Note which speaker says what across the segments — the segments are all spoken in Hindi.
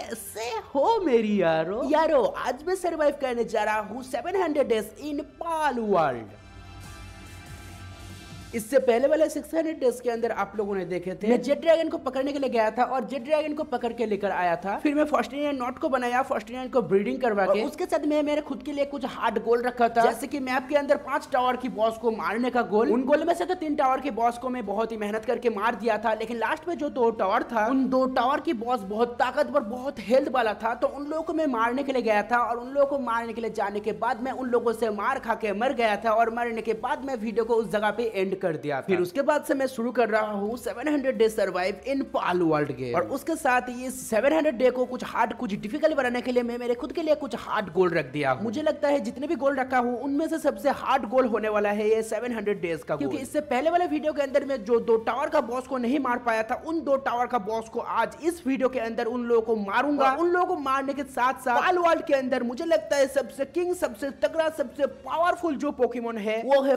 Speaker 1: कैसे हो मेरी यारो यारो आज मैं सरवाइव करने जा रहा हूँ hundred days in pal world इससे पहले वाले हंड्रेड डेज के अंदर आप लोगों ने देखे थे मैं जेट ड्रैगन को पकड़ने के लिए गया था और जेट ड्रैगन को पकड़ के लेकर आया था फिर मैं इंडियन नॉट को बनाया इंडियन को ब्रीडिंग करवा के उसके साथ मैं मेरे खुद के लिए कुछ हार्ड गोल रखा था जैसे की मैप के अंदर पांच टावर की बॉस को मारने का गोल उन गोल में से तो तीन टावर के बॉस को मैं बहुत ही मेहनत करके मार दिया था लेकिन लास्ट में जो दो टावर था उन दो टावर की बॉस बहुत ताकतवर बहुत हेल्थ वाला था तो उन लोगों को मैं मारने के लिए गया था और उन लोगों को मारने के लिए जाने के बाद मैं उन लोगों से मार खा के मर गया था और मरने के बाद मैं वीडियो को उस जगह पे एंड कर दिया फिर उसके बाद से मैं शुरू कर रहा हूँ seven hundred day survive in pal world game और उसके साथ ये सेवन हंड्रेड डे को कुछ हार्ड कुछ डिफिकल्ट बनाने के लिए मैं मेरे खुद के लिए कुछ हार्ड गोल रख दिया मुझे लगता है जितने भी गोल रखा हूँ उनमें से सबसे हार्ड गोल होने वाला है ये सेवन हंड्रेड डेज का क्योंकि इससे पहले वाले वीडियो के अंदर में जो दो टावर का बॉस को नहीं मार पाया था उन दो टावर का बॉस को आज इस वीडियो के अंदर उन लोगों को मारूंगा उन लोगों को मारने के साथ साथ पाल वर्ल्ड के अंदर मुझे लगता है सबसे किंग सबसे तगड़ा सबसे पावरफुल जो पोकेमोन है वो है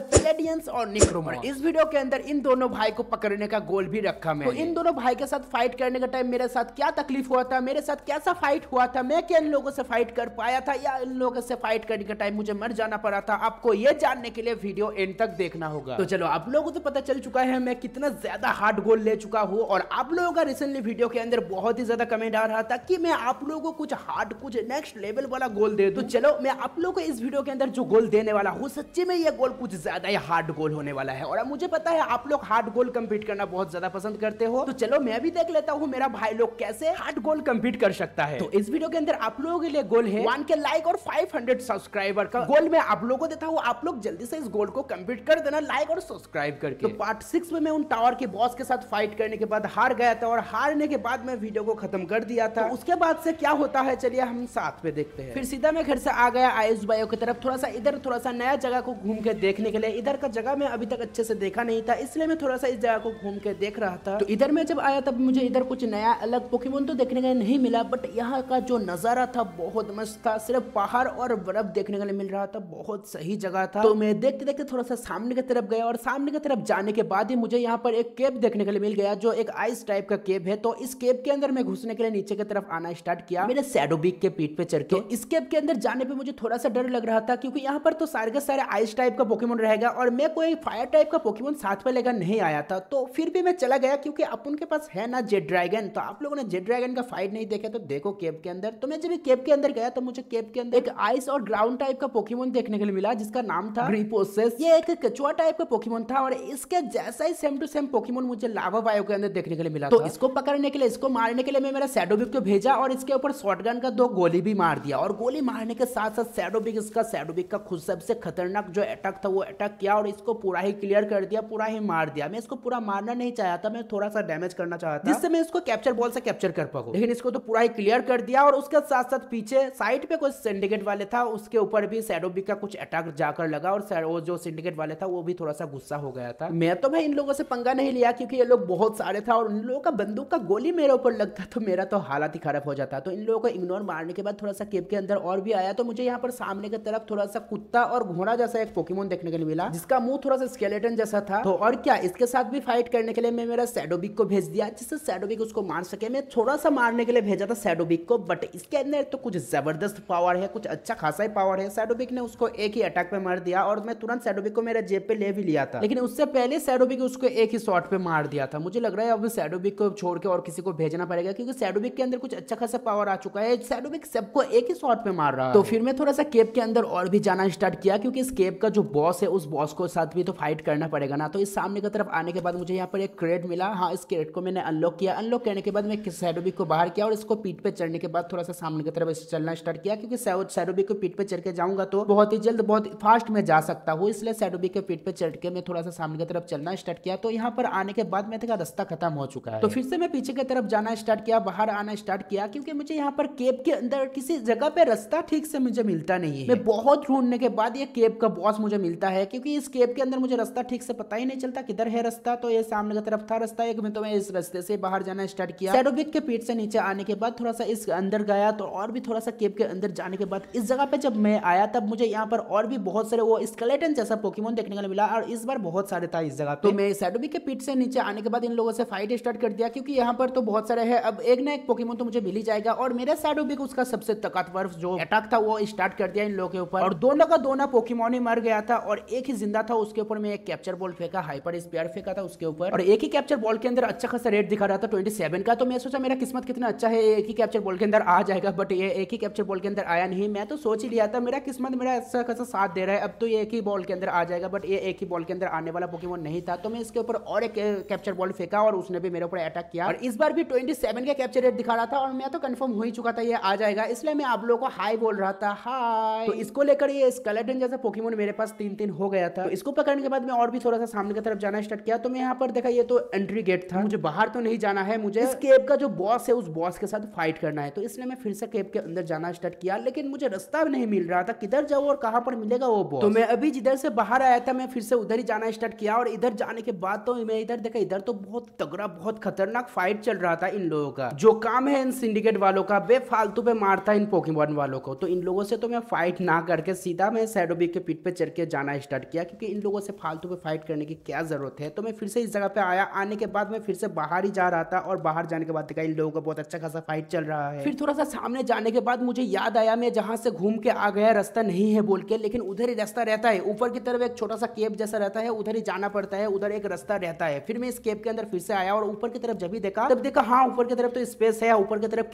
Speaker 1: और निक्रोमर इस वीडियो के अंदर इन दोनों भाई को पकड़ने का गोल भी रखा मैं तो इन दोनों भाई के साथ फाइट करने का टाइम मेरे साथ क्या तकलीफ हुआ था मेरे साथ कैसा फाइट हुआ था मैं क्या इन लोगों से फाइट कर पाया था या इन लोगों से फाइट करने का टाइम मुझे मर जाना पड़ा था आपको ये जानने के लिए वीडियो एंड तक देखना होगा तो चलो आप लोगों को तो पता चल चुका है मैं कितना ज्यादा हार्ड गोल ले चुका हूँ और आप लोगों का रिसेंटली वीडियो के अंदर बहुत ही ज्यादा कमेंट आ रहा था की मैं आप लोगों को कुछ हार्ड कुछ नेक्स्ट लेवल वाला गोल दे दू चलो मैं आप लोगों को इस वीडियो के अंदर जो गोल देने वाला हूँ सच्ची में ये गोल कुछ ज्यादा ही हार्ड गोल होने वाला है और रहा है मुझे पता है आप लोग हार्ड गोल कम्पीट करना बहुत ज्यादा पसंद करते हो तो चलो मैं भी देख लेता हूँ मेरा भाई लोग कैसे हार्ड गोल कम्पीट कर सकता है तो इस वीडियो के अंदर आप लोगों के लिए गोल है वन के लाइक और फाइव सब्सक्राइबर का गोल मैं आप लोगों को देता हूँ आप लोग जल्दी से इस गोल को कम्पीट कर देना लाइक और सब्सक्राइब करके पार्ट तो सिक्स में मैं उन टावर के बॉस के साथ फाइट करने के बाद हार गया था और हारने के बाद मैं वीडियो को खत्म कर दिया था तो उसके बाद से क्या होता है चलिए हम साथ में देखते हैं फिर सीधा मैं घर से आ गया आयुष बायो की तरफ थोड़ा सा इधर थोड़ा सा नया जगह को घूम के देखने के लिए इधर का जगह मैं अभी तक अच्छे से से देखा नहीं था इसलिए मैं थोड़ा सा इस जगह को घूम के देख रहा था तो इधर में जब आया तब मुझे इधर कुछ नया अलग पोकेमोन तो देखने के नहीं मिला बट यहाँ का जो नज़ारा था बहुत मस्त था सिर्फ पहाड़ और बर्फ देखने के लिए मिल रहा था बहुत सही जगह था तो मैं देखते देखते थोड़ा सा सामने की तरफ गया और सामने की तरफ जाने के बाद ही मुझे यहाँ पर एक केब देखने के लिए मिल गया जो एक आइस टाइप का केब है तो इस केब के अंदर मैं घुसने के लिए नीचे की तरफ आना स्टार्ट किया मैंने सैडो बीक के पीठ पे चढ़ के तो इस केब के अंदर जाने पर मुझे थोड़ा सा डर लग रहा था क्योंकि यहाँ पर तो सारे के सारे आइस टाइप का पोकेमोन रहेगा और मैं कोई फायर टाइप का पोकेमोन साथ में लेकर नहीं आया था तो फिर भी मैं चला गया क्योंकि अब उनके पास है ना जेड ड्रैगन तो आप लोगों ने जेड ड्रैगन का फाइट नहीं देखा तो देखो केब के अंदर तो मैं जब केब के अंदर गया तो मुझे केब के अंदर एक आइस और ग्राउंड टाइप का पोकेमोन देखने के लिए मिला जिसका नाम था रिपोसेस ये एक कचुआ टाइप का पोकेमोन था और इसके जैसा ही सेम टू सेम पोकेमोन मुझे लावा वायो के अंदर देखने के लिए मिला तो इसको पकड़ने के लिए इसको मारने के लिए मैं मेरा सैडोबिक को भेजा और इसके ऊपर शॉर्ट का दो गोली भी मार दिया और गोली मारने के साथ साथ सैडोबिक इसका सैडोबिक का खुद सबसे खतरनाक जो अटैक था वो अटैक किया और इसको पूरा ही क्लियर कर दिया पूरा ही मार दिया मैं इसको पूरा मारना नहीं चाहता था मैं थोड़ा सा डैमेज करना चाहता था जिससे मैं इसको कैप्चर बॉल से कैप्चर कर पाऊँ लेकिन इसको तो पूरा ही क्लियर कर दिया और उसके साथ साथ पीछे साइड पे कोई सिंडिकेट वाले था उसके ऊपर भी सैडोबी का कुछ अटैक जाकर लगा और वो जो सिंडिकेट वाले था वो भी थोड़ा सा गुस्सा हो गया था मैं तो भाई इन लोगों से पंगा नहीं लिया क्योंकि ये लोग बहुत सारे था और उन लोगों का बंदूक का गोली मेरे ऊपर लगता तो मेरा तो हालत ही खराब हो जाता तो इन लोगों को इग्नोर मारने के बाद थोड़ा सा केब के अंदर और भी आया तो मुझे यहाँ पर सामने की तरफ थोड़ा सा कुत्ता और घोड़ा जैसा एक पोकेमोन देखने के लिए मिला जिसका मुंह थोड़ा सा स्केलेटन जैसा था तो और क्या इसके साथ भी फाइट करने के लिए मैं मेरा सैडोबिक को भेज दिया जिससे सैडोबिक उसको मार सके मैं थोड़ा सा मारने के लिए भेजा था सैडोबिक को बट इसके अंदर तो कुछ जबरदस्त पावर है कुछ अच्छा खासा ही पावर है सैडोबिक ने उसको एक ही अटैक पे मार दिया और मैं तुरंत सैडोबिक को मेरा जेब पे ले भी लिया था लेकिन उससे पहले सैडोबिक उसको एक ही शॉट पे मार दिया था मुझे लग रहा है अब सैडोबिक को छोड़ के और किसी को भेजना पड़ेगा क्योंकि सैडोबिक के अंदर कुछ अच्छा खासा पावर आ चुका है सैडोबिक सबको एक ही शॉट पे मार रहा है तो फिर मैं थोड़ा सा केब के अंदर और भी जाना स्टार्ट किया क्योंकि इस केब का जो बॉस है उस बॉस को साथ भी तो फाइट करना करना पड़ेगा ना तो इस सामने की तरफ आने के बाद मुझे यहाँ पर एक क्रेड मिला हाँ इस क्रेड को मैंने अनलॉक किया अनलॉक करने के बाद मैं सैरोबिक को बाहर किया और इसको पीठ पे चढ़ने के बाद थोड़ा सा सामने की तरफ चलना स्टार्ट किया क्योंकि सैरोबिक को पीठ पे चढ़ के जाऊंगा तो बहुत ही जल्द बहुत फास्ट में जा सकता हूँ इसलिए सैरोबिक के पीठ पे चढ़ के मैं थोड़ा सा सामने की तरफ चलना स्टार्ट किया तो यहाँ पर आने के बाद मैं देखा रास्ता खत्म हो चुका है तो फिर से मैं पीछे की तरफ जाना स्टार्ट किया बाहर आना स्टार्ट किया क्योंकि मुझे यहाँ पर केब के अंदर किसी जगह पे रास्ता ठीक से मुझे मिलता नहीं है मैं बहुत ढूंढने के बाद ये केब का बॉस मुझे मिलता है क्योंकि इस केब के अंदर मुझे रास्ता ठीक से पता ही नहीं चलता किधर है रास्ता तो ये सामने की तरफ था रास्ता एक मिनट में तो इस रास्ते से बाहर जाना स्टार्ट किया एरोबिक के पीठ से नीचे आने के बाद थोड़ा सा इस अंदर गया तो और भी थोड़ा सा केब के अंदर जाने के बाद इस जगह पे जब मैं आया तब मुझे यहाँ पर और भी बहुत सारे वो स्केलेटन जैसा पोकीमोन देखने को मिला और इस बार बहुत सारे था इस जगह तो मैं सैडोबिक के पीठ से नीचे आने के बाद इन लोगों से फाइट स्टार्ट कर दिया क्योंकि यहाँ पर तो बहुत सारे है अब एक ना एक पोकीमोन तो मुझे मिल ही जाएगा और मेरा सैडोबिक उसका सबसे ताकतवर जो अटैक था वो स्टार्ट कर दिया इन लोगों के ऊपर और दोनों का दोनों पोकीमोन ही मर गया था और एक ही जिंदा था उसके ऊपर मैं एक कैप्चर बॉल फेंका हाइपर स्पेयर फेंका था उसके ऊपर और एक ही कैप्चर बॉल के अंदर अच्छा खासा रेट दिखा रहा था ट्वेंटी सेवन का तो मैं सोचा मेरा किस्मत कितना अच्छा है एक ही कैप्चर बॉल के अंदर आ जाएगा बट ये एक ही कैप्चर बॉल के अंदर आया नहीं मैं तो सोच ही लिया था मेरा किस्मत मेरा अच्छा खासा साथ दे रहा है अब तो ये एक ही बॉल के अंदर आ जाएगा बट ये एक ही बॉल के अंदर आने वाला पोकेमोन नहीं था तो मैं इसके ऊपर और एक कैप्चर बॉल फेंका और उसने भी मेरे ऊपर अटैक किया और इस बार भी ट्वेंटी का कैप्चर रेट दिखा रहा था और मैं तो कन्फर्म हो ही चुका था ये आ जाएगा इसलिए मैं आप लोगों को हाई बोल रहा था हाई तो इसको लेकर ये स्केलेटन जैसा पोकेमोन मेरे पास तीन तीन हो गया था तो इसको पकड़ने के बाद मैं और भी थोड़ा सा सामने की तरफ जाना स्टार्ट किया तो मैं यहाँ पर देखा ये तो एंट्री गेट था मुझे बाहर तो नहीं जाना है मुझे इस केब का जो बॉस है उस बॉस के साथ फाइट करना है तो इसलिए मैं फिर से केब के अंदर जाना स्टार्ट किया लेकिन मुझे रास्ता भी नहीं मिल रहा था किधर जाओ और कहाँ पर मिलेगा वो बॉस तो मैं अभी जिधर से बाहर आया था मैं फिर से उधर ही जाना स्टार्ट किया और इधर जाने के बाद तो मैं इधर देखा इधर तो बहुत तगड़ा बहुत खतरनाक फाइट चल रहा था इन लोगों का जो काम है इन सिंडिकेट वालों का वे फालतू पे मारता है इन पोकेमोन वालों को तो इन लोगों से तो मैं फाइट ना करके सीधा मैं सैडोबी के पीठ पे चढ़ के जाना स्टार्ट किया क्योंकि इन लोगों से फालतू पे फाइट करने की क्या ज़रूरत है तो मैं फिर से इस जगह पे आया आने के बाद मैं फिर से बाहर ही जा रहा था और बाहर जाने के बाद देखा इन लोगों का बहुत अच्छा खासा फाइट चल रहा है फिर थोड़ा सा सामने जाने के बाद मुझे याद आया मैं जहाँ से घूम के आ गया रास्ता नहीं है बोल के लेकिन उधर ही रास्ता रहता है ऊपर की तरफ एक छोटा सा केब जैसा रहता है उधर ही जाना पड़ता है उधर एक रास्ता रहता है फिर मैं इस केब के अंदर फिर से आया और ऊपर की तरफ जब भी देखा तब देखा हाँ ऊपर की तरफ तो स्पेस है ऊपर की तरफ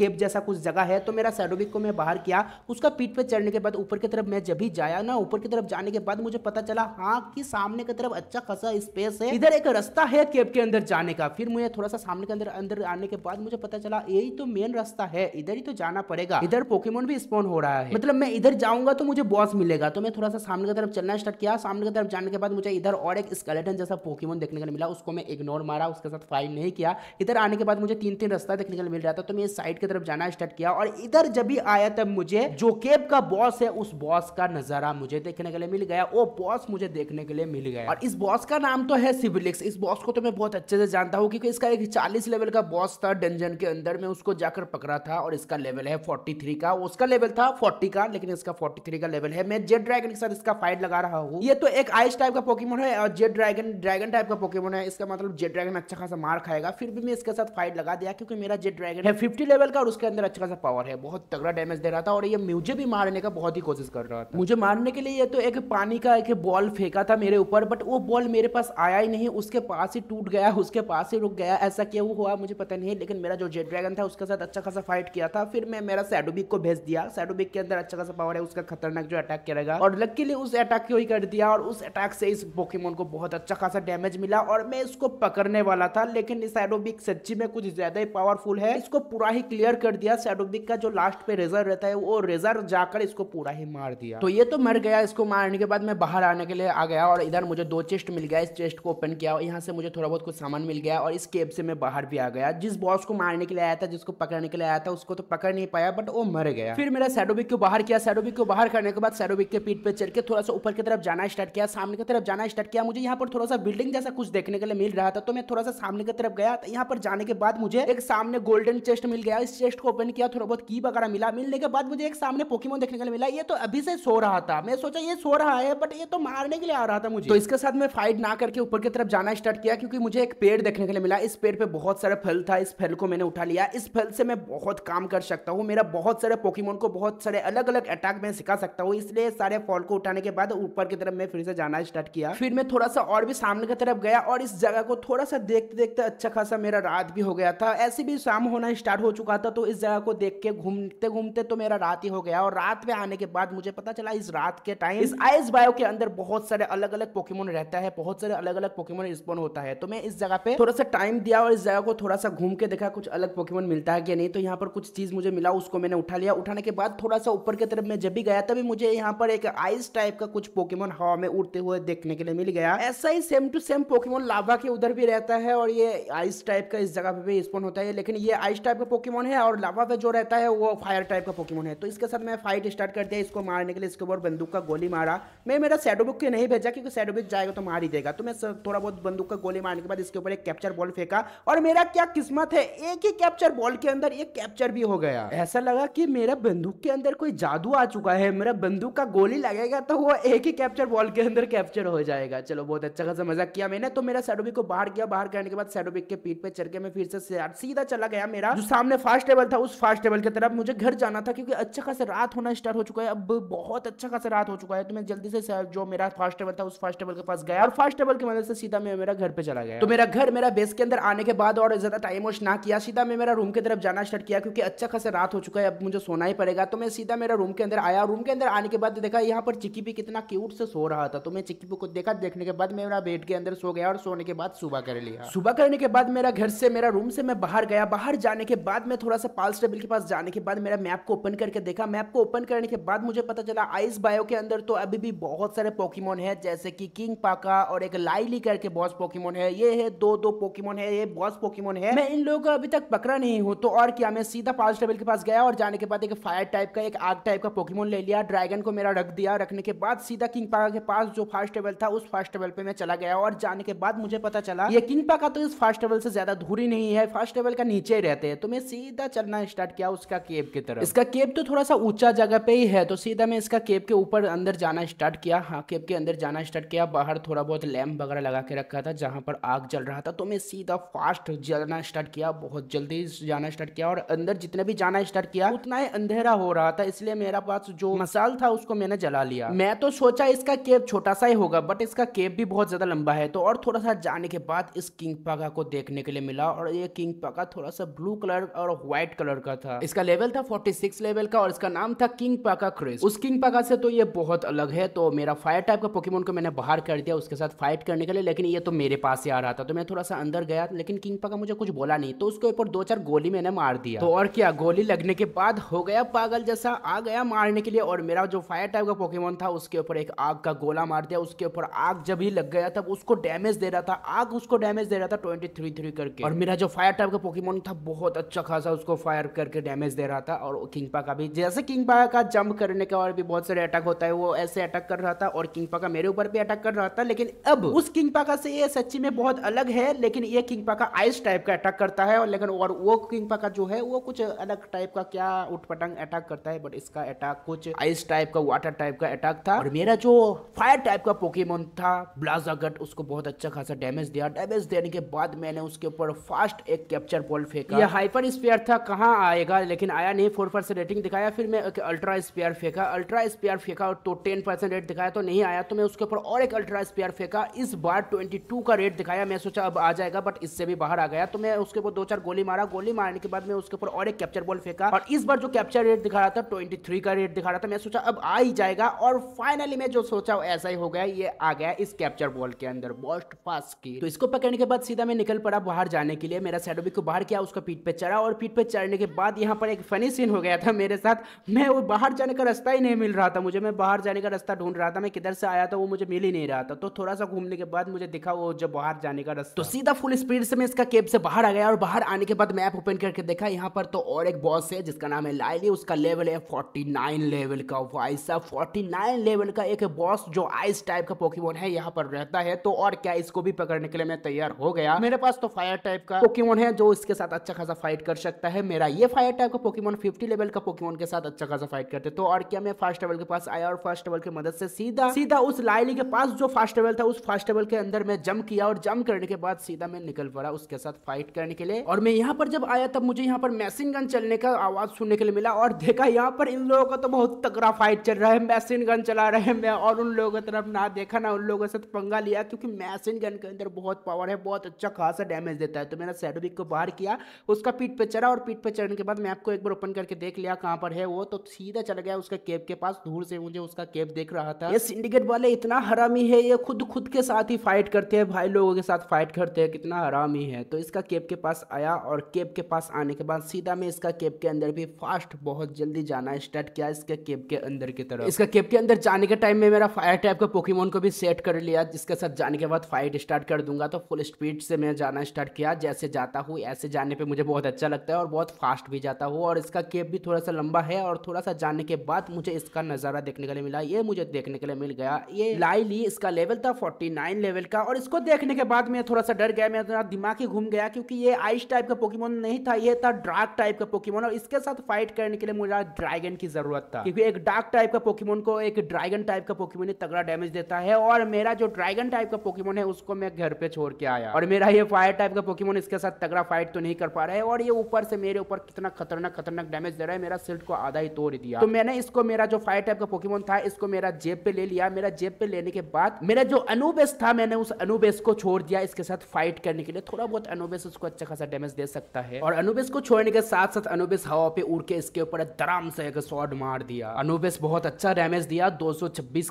Speaker 1: केब जैसा कुछ जगह है तो मेरा सैडोविक को मैं बाहर किया उसका पीठ पे चढ़ने के बाद ऊपर की तरफ मैं जब भी जाया ना ऊपर की तरफ जाने के बाद मुझे पता चला हाँ कि सामने सामने की तरफ अच्छा खासा स्पेस है इधर एक रास्ता है केब के अंदर जाने का फिर मुझे थोड़ा सा सामने के अंदर अंदर आने के बाद मुझे पता चला यही तो मेन रास्ता है इधर ही तो जाना पड़ेगा इधर पोकेमोन भी स्पोन हो रहा है मतलब मैं इधर जाऊंगा तो मुझे बॉस मिलेगा तो मैं थोड़ा सा सामने की तरफ चलना स्टार्ट किया सामने की तरफ जाने के बाद मुझे इधर और एक स्केलेटन जैसा पोकेमोन देखने को मिला उसको मैं इग्नोर मारा उसके साथ फाइट नहीं किया इधर आने के बाद मुझे तीन तीन रास्ता देखने को मिल रहा था तो मैं साइड की तरफ जाना स्टार्ट किया और इधर जब भी आया तब मुझे जो केब का बॉस है उस बॉस का नजारा मुझे देखने के लिए मिल गया वो बॉस मुझे देखने के लिए मिल नहीं लगाया और इस बॉस का नाम तो है सिविलिक्स इस बॉस को तो मैं बहुत अच्छे से जानता हूँ क्योंकि इसका एक चालीस लेवल का बॉस था डंजन के अंदर में उसको जाकर पकड़ा था और इसका लेवल है फोर्टी थ्री का उसका लेवल था फोर्टी का लेकिन इसका फोर्टी थ्री का लेवल है मैं जेड ड्रैगन के साथ इसका फाइट लगा रहा हूँ ये तो एक आइस टाइप का पोकेमोन है और जेड ड्रैगन ड्रैगन टाइप का पोकीमोन है इसका मतलब जेड ड्रैगन अच्छा खासा मार खाएगा फिर भी मैं इसके साथ फाइट लगा दिया क्योंकि मेरा जेड ड्रैगन है फिफ्टी लेवल का और उसके अंदर अच्छा खासा पावर है बहुत तगड़ा डैमेज दे रहा था और ये मुझे भी मारने का बहुत ही कोशिश कर रहा था मुझे मारने के लिए ये तो एक पानी का एक बॉल फेंका था मेरे ऊपर ऊपर बट वो बॉल मेरे पास आया ही नहीं उसके पास ही टूट गया उसके पास ही रुक गया ऐसा क्या हुआ मुझे पता नहीं लेकिन मेरा जो जेड ड्रैगन था उसके साथ अच्छा खासा फाइट किया था फिर मैं मेरा सैडोबिक को भेज दिया सैडोबिक के अंदर अच्छा खासा पावर है उसका खतरनाक जो अटैक करेगा और लकीली उस अटैक को ही कर दिया और उस अटैक से इस पोकेमोन को बहुत अच्छा खासा डैमेज मिला और मैं इसको पकड़ने वाला था लेकिन सैडोबिक सच्ची में कुछ ज्यादा ही पावरफुल है इसको पूरा ही क्लियर कर दिया सैडोबिक का जो लास्ट पे रेजर रहता है वो रेजर जाकर इसको पूरा ही मार दिया तो ये तो मर गया इसको मारने के बाद मैं बाहर आने के लिए आ गया और इधर मुझे दो चेस्ट मिल गया इस चेस्ट को ओपन किया और यहाँ से मुझे थोड़ा बहुत कुछ सामान मिल गया और इस केब से मैं बाहर भी आ गया जिस बॉस को मारने के लिए आया था जिसको पकड़ने के लिए आया था उसको तो पकड़ नहीं पाया बट वो मर गया फिर मेरा सैडोबिक को बाहर किया सैडोबिक को बाहर करने के बाद सैडोबिक के पीठ पर चढ़ के थोड़ा सा ऊपर की तरफ जाना स्टार्ट किया सामने की तरफ जाना स्टार्ट किया मुझे यहाँ पर थोड़ा सा बिल्डिंग जैसा कुछ देखने के लिए मिल रहा था तो मैं थोड़ा सा सामने की तरफ गया यहाँ पर जाने के बाद मुझे एक सामने गोल्डन चेस्ट मिल गया इस चेस्ट को ओपन किया थोड़ा बहुत की वगैरह मिला मिलने के बाद मुझे एक सामने पोकीमोन देखने के लिए मिला ये तो अभी से सो रहा था मैं सोचा ये सो रहा है बट ये तो मारने के लिए आ रहा था मुझे तो इसके साथ मैं फाइट ना करके ऊपर की तरफ जाना स्टार्ट किया क्योंकि मुझे एक पेड़ देखने के लिए मिला इस पेड़ पे बहुत सारा फल था इस फल को मैंने उठा लिया इस फल से मैं बहुत काम कर सकता हूँ मेरा बहुत सारे पोकीमोन को बहुत सारे अलग अलग अटैक मैं सिखा सकता हूँ इसलिए सारे फॉल को उठाने के बाद ऊपर की तरफ मैं फिर से जाना स्टार्ट किया फिर मैं थोड़ा सा और भी सामने की तरफ गया और इस जगह को थोड़ा सा देखते देखते अच्छा खासा मेरा रात भी हो गया था ऐसे भी शाम होना स्टार्ट हो चुका था तो इस जगह को देख के घूमते घूमते तो मेरा रात ही हो गया और रात में आने के बाद मुझे पता चला इस रात के टाइम इस आइस बायो के अंदर बहुत सारे अलग अलग पोकेमोन रहता है बहुत सारे अलग अलग पोकेमोन रिस्पॉन्ड होता है तो मैं इस जगह पे थोड़ा सा टाइम दिया और इस जगह को थोड़ा सा घूम के देखा कुछ अलग पोकेमोन मिलता है कि नहीं तो यहाँ पर कुछ चीज़ मुझे मिला उसको मैंने उठा लिया उठाने के बाद थोड़ा सा ऊपर की तरफ मैं जब भी गया तभी मुझे यहाँ पर एक आइस टाइप का कुछ पोकेमोन हवा में उड़ते हुए देखने के लिए मिल गया ऐसा ही सेम टू सेम पोकेमोन लाभा के उधर भी रहता है और ये आइस टाइप का इस जगह पे भी रिस्पॉन्ड होता है लेकिन ये आइस टाइप का पोकेमोन है और लावा पे जो रहता है वो फायर टाइप का पोकेमोन है तो इसके साथ मैं फाइट स्टार्ट कर दिया इसको मारने के लिए इसके ऊपर बंदूक का गोली मारा मैं मेरा सैडो बुक के नहीं भेजा क्योंकि साइड में जाएगा तो मार ही देगा तो मैं थोड़ा बहुत बंदूक का गोली मारने के बाद इसके ऊपर एक कैप्चर बॉल फेंका और मेरा क्या किस्मत है एक ही कैप्चर बॉल के अंदर एक कैप्चर भी हो गया ऐसा लगा कि मेरा बंदूक के अंदर कोई जादू आ चुका है मेरा बंदूक का गोली लगेगा तो वो एक ही कैप्चर बॉल के अंदर कैप्चर हो जाएगा चलो बहुत अच्छा खासा मजा किया मैंने तो मेरा सैडोबिक को बाहर किया बाहर करने के बाद सैडोबिक के पीठ पे चढ़ के मैं फिर से सीधा चला गया मेरा जो सामने फास्ट टेबल था उस फास्ट टेबल की तरफ मुझे घर जाना था क्योंकि अच्छा खासा रात होना स्टार्ट हो चुका है अब बहुत अच्छा खासा रात हो चुका है तो मैं जल्दी से जो मेरा फास्ट टेबल था उस फास्ट फास्ट टेबल के पास गया और फास्ट टेबल की मदद से सीधा मैं मेरा घर पे चला गया तो मेरा घर मेरा बेस के अंदर आने के बाद और ज्यादा टाइम वेस्ट ना किया सीधा मैं मेरा रूम की तरफ जाना स्टार्ट किया क्योंकि अच्छा खासा रात हो चुका है अब मुझे सोना ही पड़ेगा तो मैं सीधा मेरा रूम के अंदर आया रूम के अंदर आने के बाद देखा यहाँ पर चिक्की भी कितना क्यूट से सो रहा था तो मैं चिकी को देखा देखने के बाद मेरा बेड के अंदर सो गया और सोने के बाद सुबह कर लिया सुबह करने के बाद मेरा घर से मेरा रूम से मैं बाहर गया बाहर जाने के बाद मैं थोड़ा सा पाल्स टेबल के पास जाने के बाद मेरा मैप को ओपन करके देखा मैप को ओपन करने के बाद मुझे पता चला आइस बायो के अंदर तो अभी भी बहुत सारे पॉकीमोन है जैसे कि कि किंग पाका और एक लाइली करके बॉस पोकीमोन है ये है दो दो पोकीमोन है ये बॉस पोकीमोन है मैं इन लोगों को अभी तक पकड़ा नहीं हूँ तो और क्या मैं सीधा पास टेबल के पास गया और जाने के बाद एक फायर टाइप का एक आग टाइप का पोकीमोन ले लिया ड्रैगन को मेरा रख दिया रखने के बाद सीधा किंग पाका के पास जो फास्ट टेबल था उस फास्ट टेबल पे मैं चला गया और जाने के बाद मुझे पता चला ये किंग पाका तो इस फास्ट टेबल से ज्यादा दूरी नहीं है फास्ट टेबल का नीचे ही रहते हैं तो मैं सीधा चलना स्टार्ट किया उसका केब की तरफ इसका केब तो थोड़ा सा ऊंचा जगह पे ही है तो सीधा मैं इसका केब के ऊपर अंदर जाना स्टार्ट किया हाँ केब के अंदर जाना स्टार्ट क्या बाहर थोड़ा बहुत लैम्प वगैरह लगा के रखा था जहाँ पर आग जल रहा था तो मैं सीधा फास्ट जाना स्टार्ट किया बहुत जल्दी जाना स्टार्ट किया और अंदर जितने भी जाना स्टार्ट किया उतना ही अंधेरा हो रहा था इसलिए मेरा पास जो मसाल था उसको मैंने जला लिया मैं तो सोचा इसका केप छोटा सा ही होगा बट इसका केप भी बहुत ज्यादा लंबा है तो और थोड़ा सा जाने के बाद इस किंग पगा को देखने के लिए मिला और ये किंग पगा थोड़ा सा ब्लू कलर और व्हाइट कलर का था इसका लेवल था 46 लेवल का और इसका नाम था किंग पाका क्रिस उस किंग पाका से तो ये बहुत अलग है तो मेरा फायर टाइप का पोकेमोन को मैंने बाहर कर दिया उसके साथ फाइट करने के लिए लेकिन ये तो मेरे पास ही आ रहा था तो मैं थोड़ा सा अंदर गया लेकिन किंग का मुझे कुछ बोला नहीं तो उसके ऊपर दो चार गोली मैंने मार दिया तो और क्या गोली लगने के बाद हो गया पागल जैसा आ गया मारने के लिए और मेरा जो फायर टाइप का पोकेमोन था उसके ऊपर एक आग का गोला मार दिया उसके ऊपर आग जब ही लग गया तब उसको डैमेज दे रहा था आग उसको डैमेज दे रहा था ट्वेंटी थ्री थ्री करके और मेरा जो फायर टाइप का पोकेमोन था बहुत अच्छा खासा उसको फायर करके डैमेज दे रहा था और पा का भी जैसे किंग पा का जंप करने का और भी बहुत सारे अटैक होता है वो ऐसे अटैक कर रहा था और पा का मेरे ऊपर भी अटैक अटैक कर रहा था लेकिन अब उस किंग पाका से ये सच्ची में बहुत अलग है लेकिन ये किंग पाका आइस टाइप का अटैक करता है और लेकिन और वो किंग पाका जो है वो कुछ अलग टाइप का क्या उठपटंग अटैक करता है बट इसका अटैक कुछ आइस टाइप का वाटर टाइप का अटैक था और मेरा जो फायर टाइप का पोकेमोन था ब्लाजागट उसको बहुत अच्छा खासा डैमेज दिया डैमेज देने के बाद मैंने उसके ऊपर फास्ट एक कैप्चर बॉल फेंका यह हाइपर स्पेयर था कहाँ आएगा लेकिन आया नहीं फोर परसेंट रेटिंग दिखाया फिर मैं अल्ट्रा स्पेयर फेंका अल्ट्रा स्पेयर फेंका तो टेन परसेंट रेट दिखाया तो नहीं आया तो मैं उसके ऊपर और एक अल्ट्रा स्पेयर फेंका इस बार 22 का रेट दिखाया मैं सोचा अब आ जाएगा बट इससे भी बाहर आ गया तो मैं उसके ऊपर दो चार गोली मारा गोली मारने के बाद मैं उसके ऊपर और एक कैप्चर बॉल फेंका और इस बार जो कैप्चर रेट दिखा रहा था ट्वेंटी का रेट दिखा रहा था मैं सोचा अब आ ही जाएगा और फाइनली मैं जो सोचा ऐसा ही हो गया ये आ गया इस कैप्चर बॉल के अंदर बॉस्ट पास की तो इसको पकड़ने के बाद सीधा मैं निकल पड़ा बाहर जाने के लिए मेरा सैडोबिक को बाहर किया उसका पीठ पे चढ़ा और पीठ पे चढ़ने के बाद यहाँ पर एक फनी सीन हो गया था मेरे साथ मैं वो बाहर जाने का रास्ता ही नहीं मिल रहा था मुझे मैं बाहर जाने का रास्ता ढूंढ रहा था मैं किधर से आया था वो मुझे मिल मिल ही नहीं रहा था तो थोड़ा सा घूमने के बाद मुझे दिखा वो जब बाहर जाने का रास्ता तो सीधा फुल स्पीड से मैं इसका कैब से बाहर आ गया और बाहर आने के बाद मैप ओपन करके देखा यहाँ पर तो और एक बॉस है जिसका नाम है लाइली उसका लेवल है 49 लेवल का भाई साहब 49 लेवल का एक बॉस जो आइस टाइप का पोकेमोन है यहाँ पर रहता है तो और क्या इसको भी पकड़ने के लिए मैं तैयार हो गया मेरे पास तो फायर टाइप का पोकीमोन है जो इसके साथ अच्छा खासा फाइट कर सकता है मेरा ये फायर टाइप का पोकीमोन फिफ्टी लेवल का पोकीमोन के साथ अच्छा खासा फाइट करते तो और क्या मैं फर्स्ट लेवल के पास आया और फर्स्ट लेवल की मदद से सीधा सीधा उस लाइली के पास जो फास्टेबल था उस फास्टेबल के अंदर मैं जम किया और जम करने के बाद सीधा मैं निकल पड़ा उसके साथ फाइट करने के लिए और मैं यहाँ पर जब आया तब मुझे यहाँ पर मैसिन गन चलने का आवाज सुनने के लिए मिला और देखा यहाँ पर इन लोगों का तो बहुत तगड़ा फाइट चल रहा है मैसिन गन चला रहे हैं मैं और उन लोगों की तरफ ना देखा ना उन लोगों से पंगा लिया क्योंकि मैसिन गन के अंदर बहुत पावर है बहुत अच्छा खासा डैमेज देता है तो मैंने सैडोबिक को बाहर किया उसका पीठ पे चढ़ा और पीठ पे चढ़ने के बाद मैं आपको एक बार ओपन करके देख लिया कहाँ पर है वो तो सीधा चला गया उसका केब के पास दूर से मुझे उसका केब देख रहा था ये सिंडिकेट वाले इतना हरा हरामी है ये खुद खुद के साथ ही फाइट करते हैं भाई लोगों के साथ फाइट करते हैं कितना हरामी है तो इसका केप के पास आया और केप के पास आने के बाद सीधा में इसका केप के अंदर भी फास्ट बहुत जल्दी जाना स्टार्ट किया इसके केप के अंदर की तरफ इसका केप के अंदर जाने के टाइम में मेरा फायर टाइप का पोकीमोन को भी सेट कर लिया जिसके साथ जाने के बाद फाइट स्टार्ट कर दूंगा तो फुल स्पीड से मैं जाना स्टार्ट किया जैसे जाता हूँ ऐसे जाने पर मुझे बहुत अच्छा लगता है और बहुत फास्ट भी जाता हूँ और इसका केप भी थोड़ा सा लंबा है और थोड़ा सा जाने के बाद मुझे इसका नज़ारा देखने के लिए मिला ये मुझे देखने के लिए मिल गया ये लाइल ली इसका लेवल था 49 लेवल का और इसको देखने के बाद मैं थोड़ा सा डर गया मेरा थोड़ा दिमाग ही घूम गया क्योंकि ये आइस टाइप का पोकीमोन नहीं था ये था डार्क टाइप का पोकीमोन और इसके साथ फाइट करने के लिए मुझे ड्रैगन की जरूरत था क्योंकि एक डार्क टाइप का पोकीमोन को एक ड्रैगन टाइप का पोकीमोन तगड़ा डैमेज देता है और मेरा जो ड्रैगन टाइप का पोकीमोन है उसको मैं घर पे छोड़ के आया और मेरा ये फायर टाइप का पोकीमोन इसके साथ तगड़ा फाइट तो नहीं कर पा रहा है और ये ऊपर से मेरे ऊपर कितना खतरनाक खतरनाक डैमेज दे रहा है मेरा सिल्ट को आधा ही तोड़ दिया तो मैंने इसको मेरा जो फायर टाइप का पोकीमोन था इसको मेरा जेब पे ले लिया मेरा जेब पे लेने के बाद मेरा जो अनुबेस था मैंने उस अनुबेस को छोड़ दिया इसके साथ फाइट करने के लिए थोड़ा बहुत अनुबेस उसको अच्छा खासा डैमेज दे सकता है और अनुबेस को छोड़ने के साथ साथ अनुबेस हवा पे उड़ के इसके ऊपर दराम से एक शॉट मार दिया अनुबेस बहुत अच्छा डैमेज दिया दो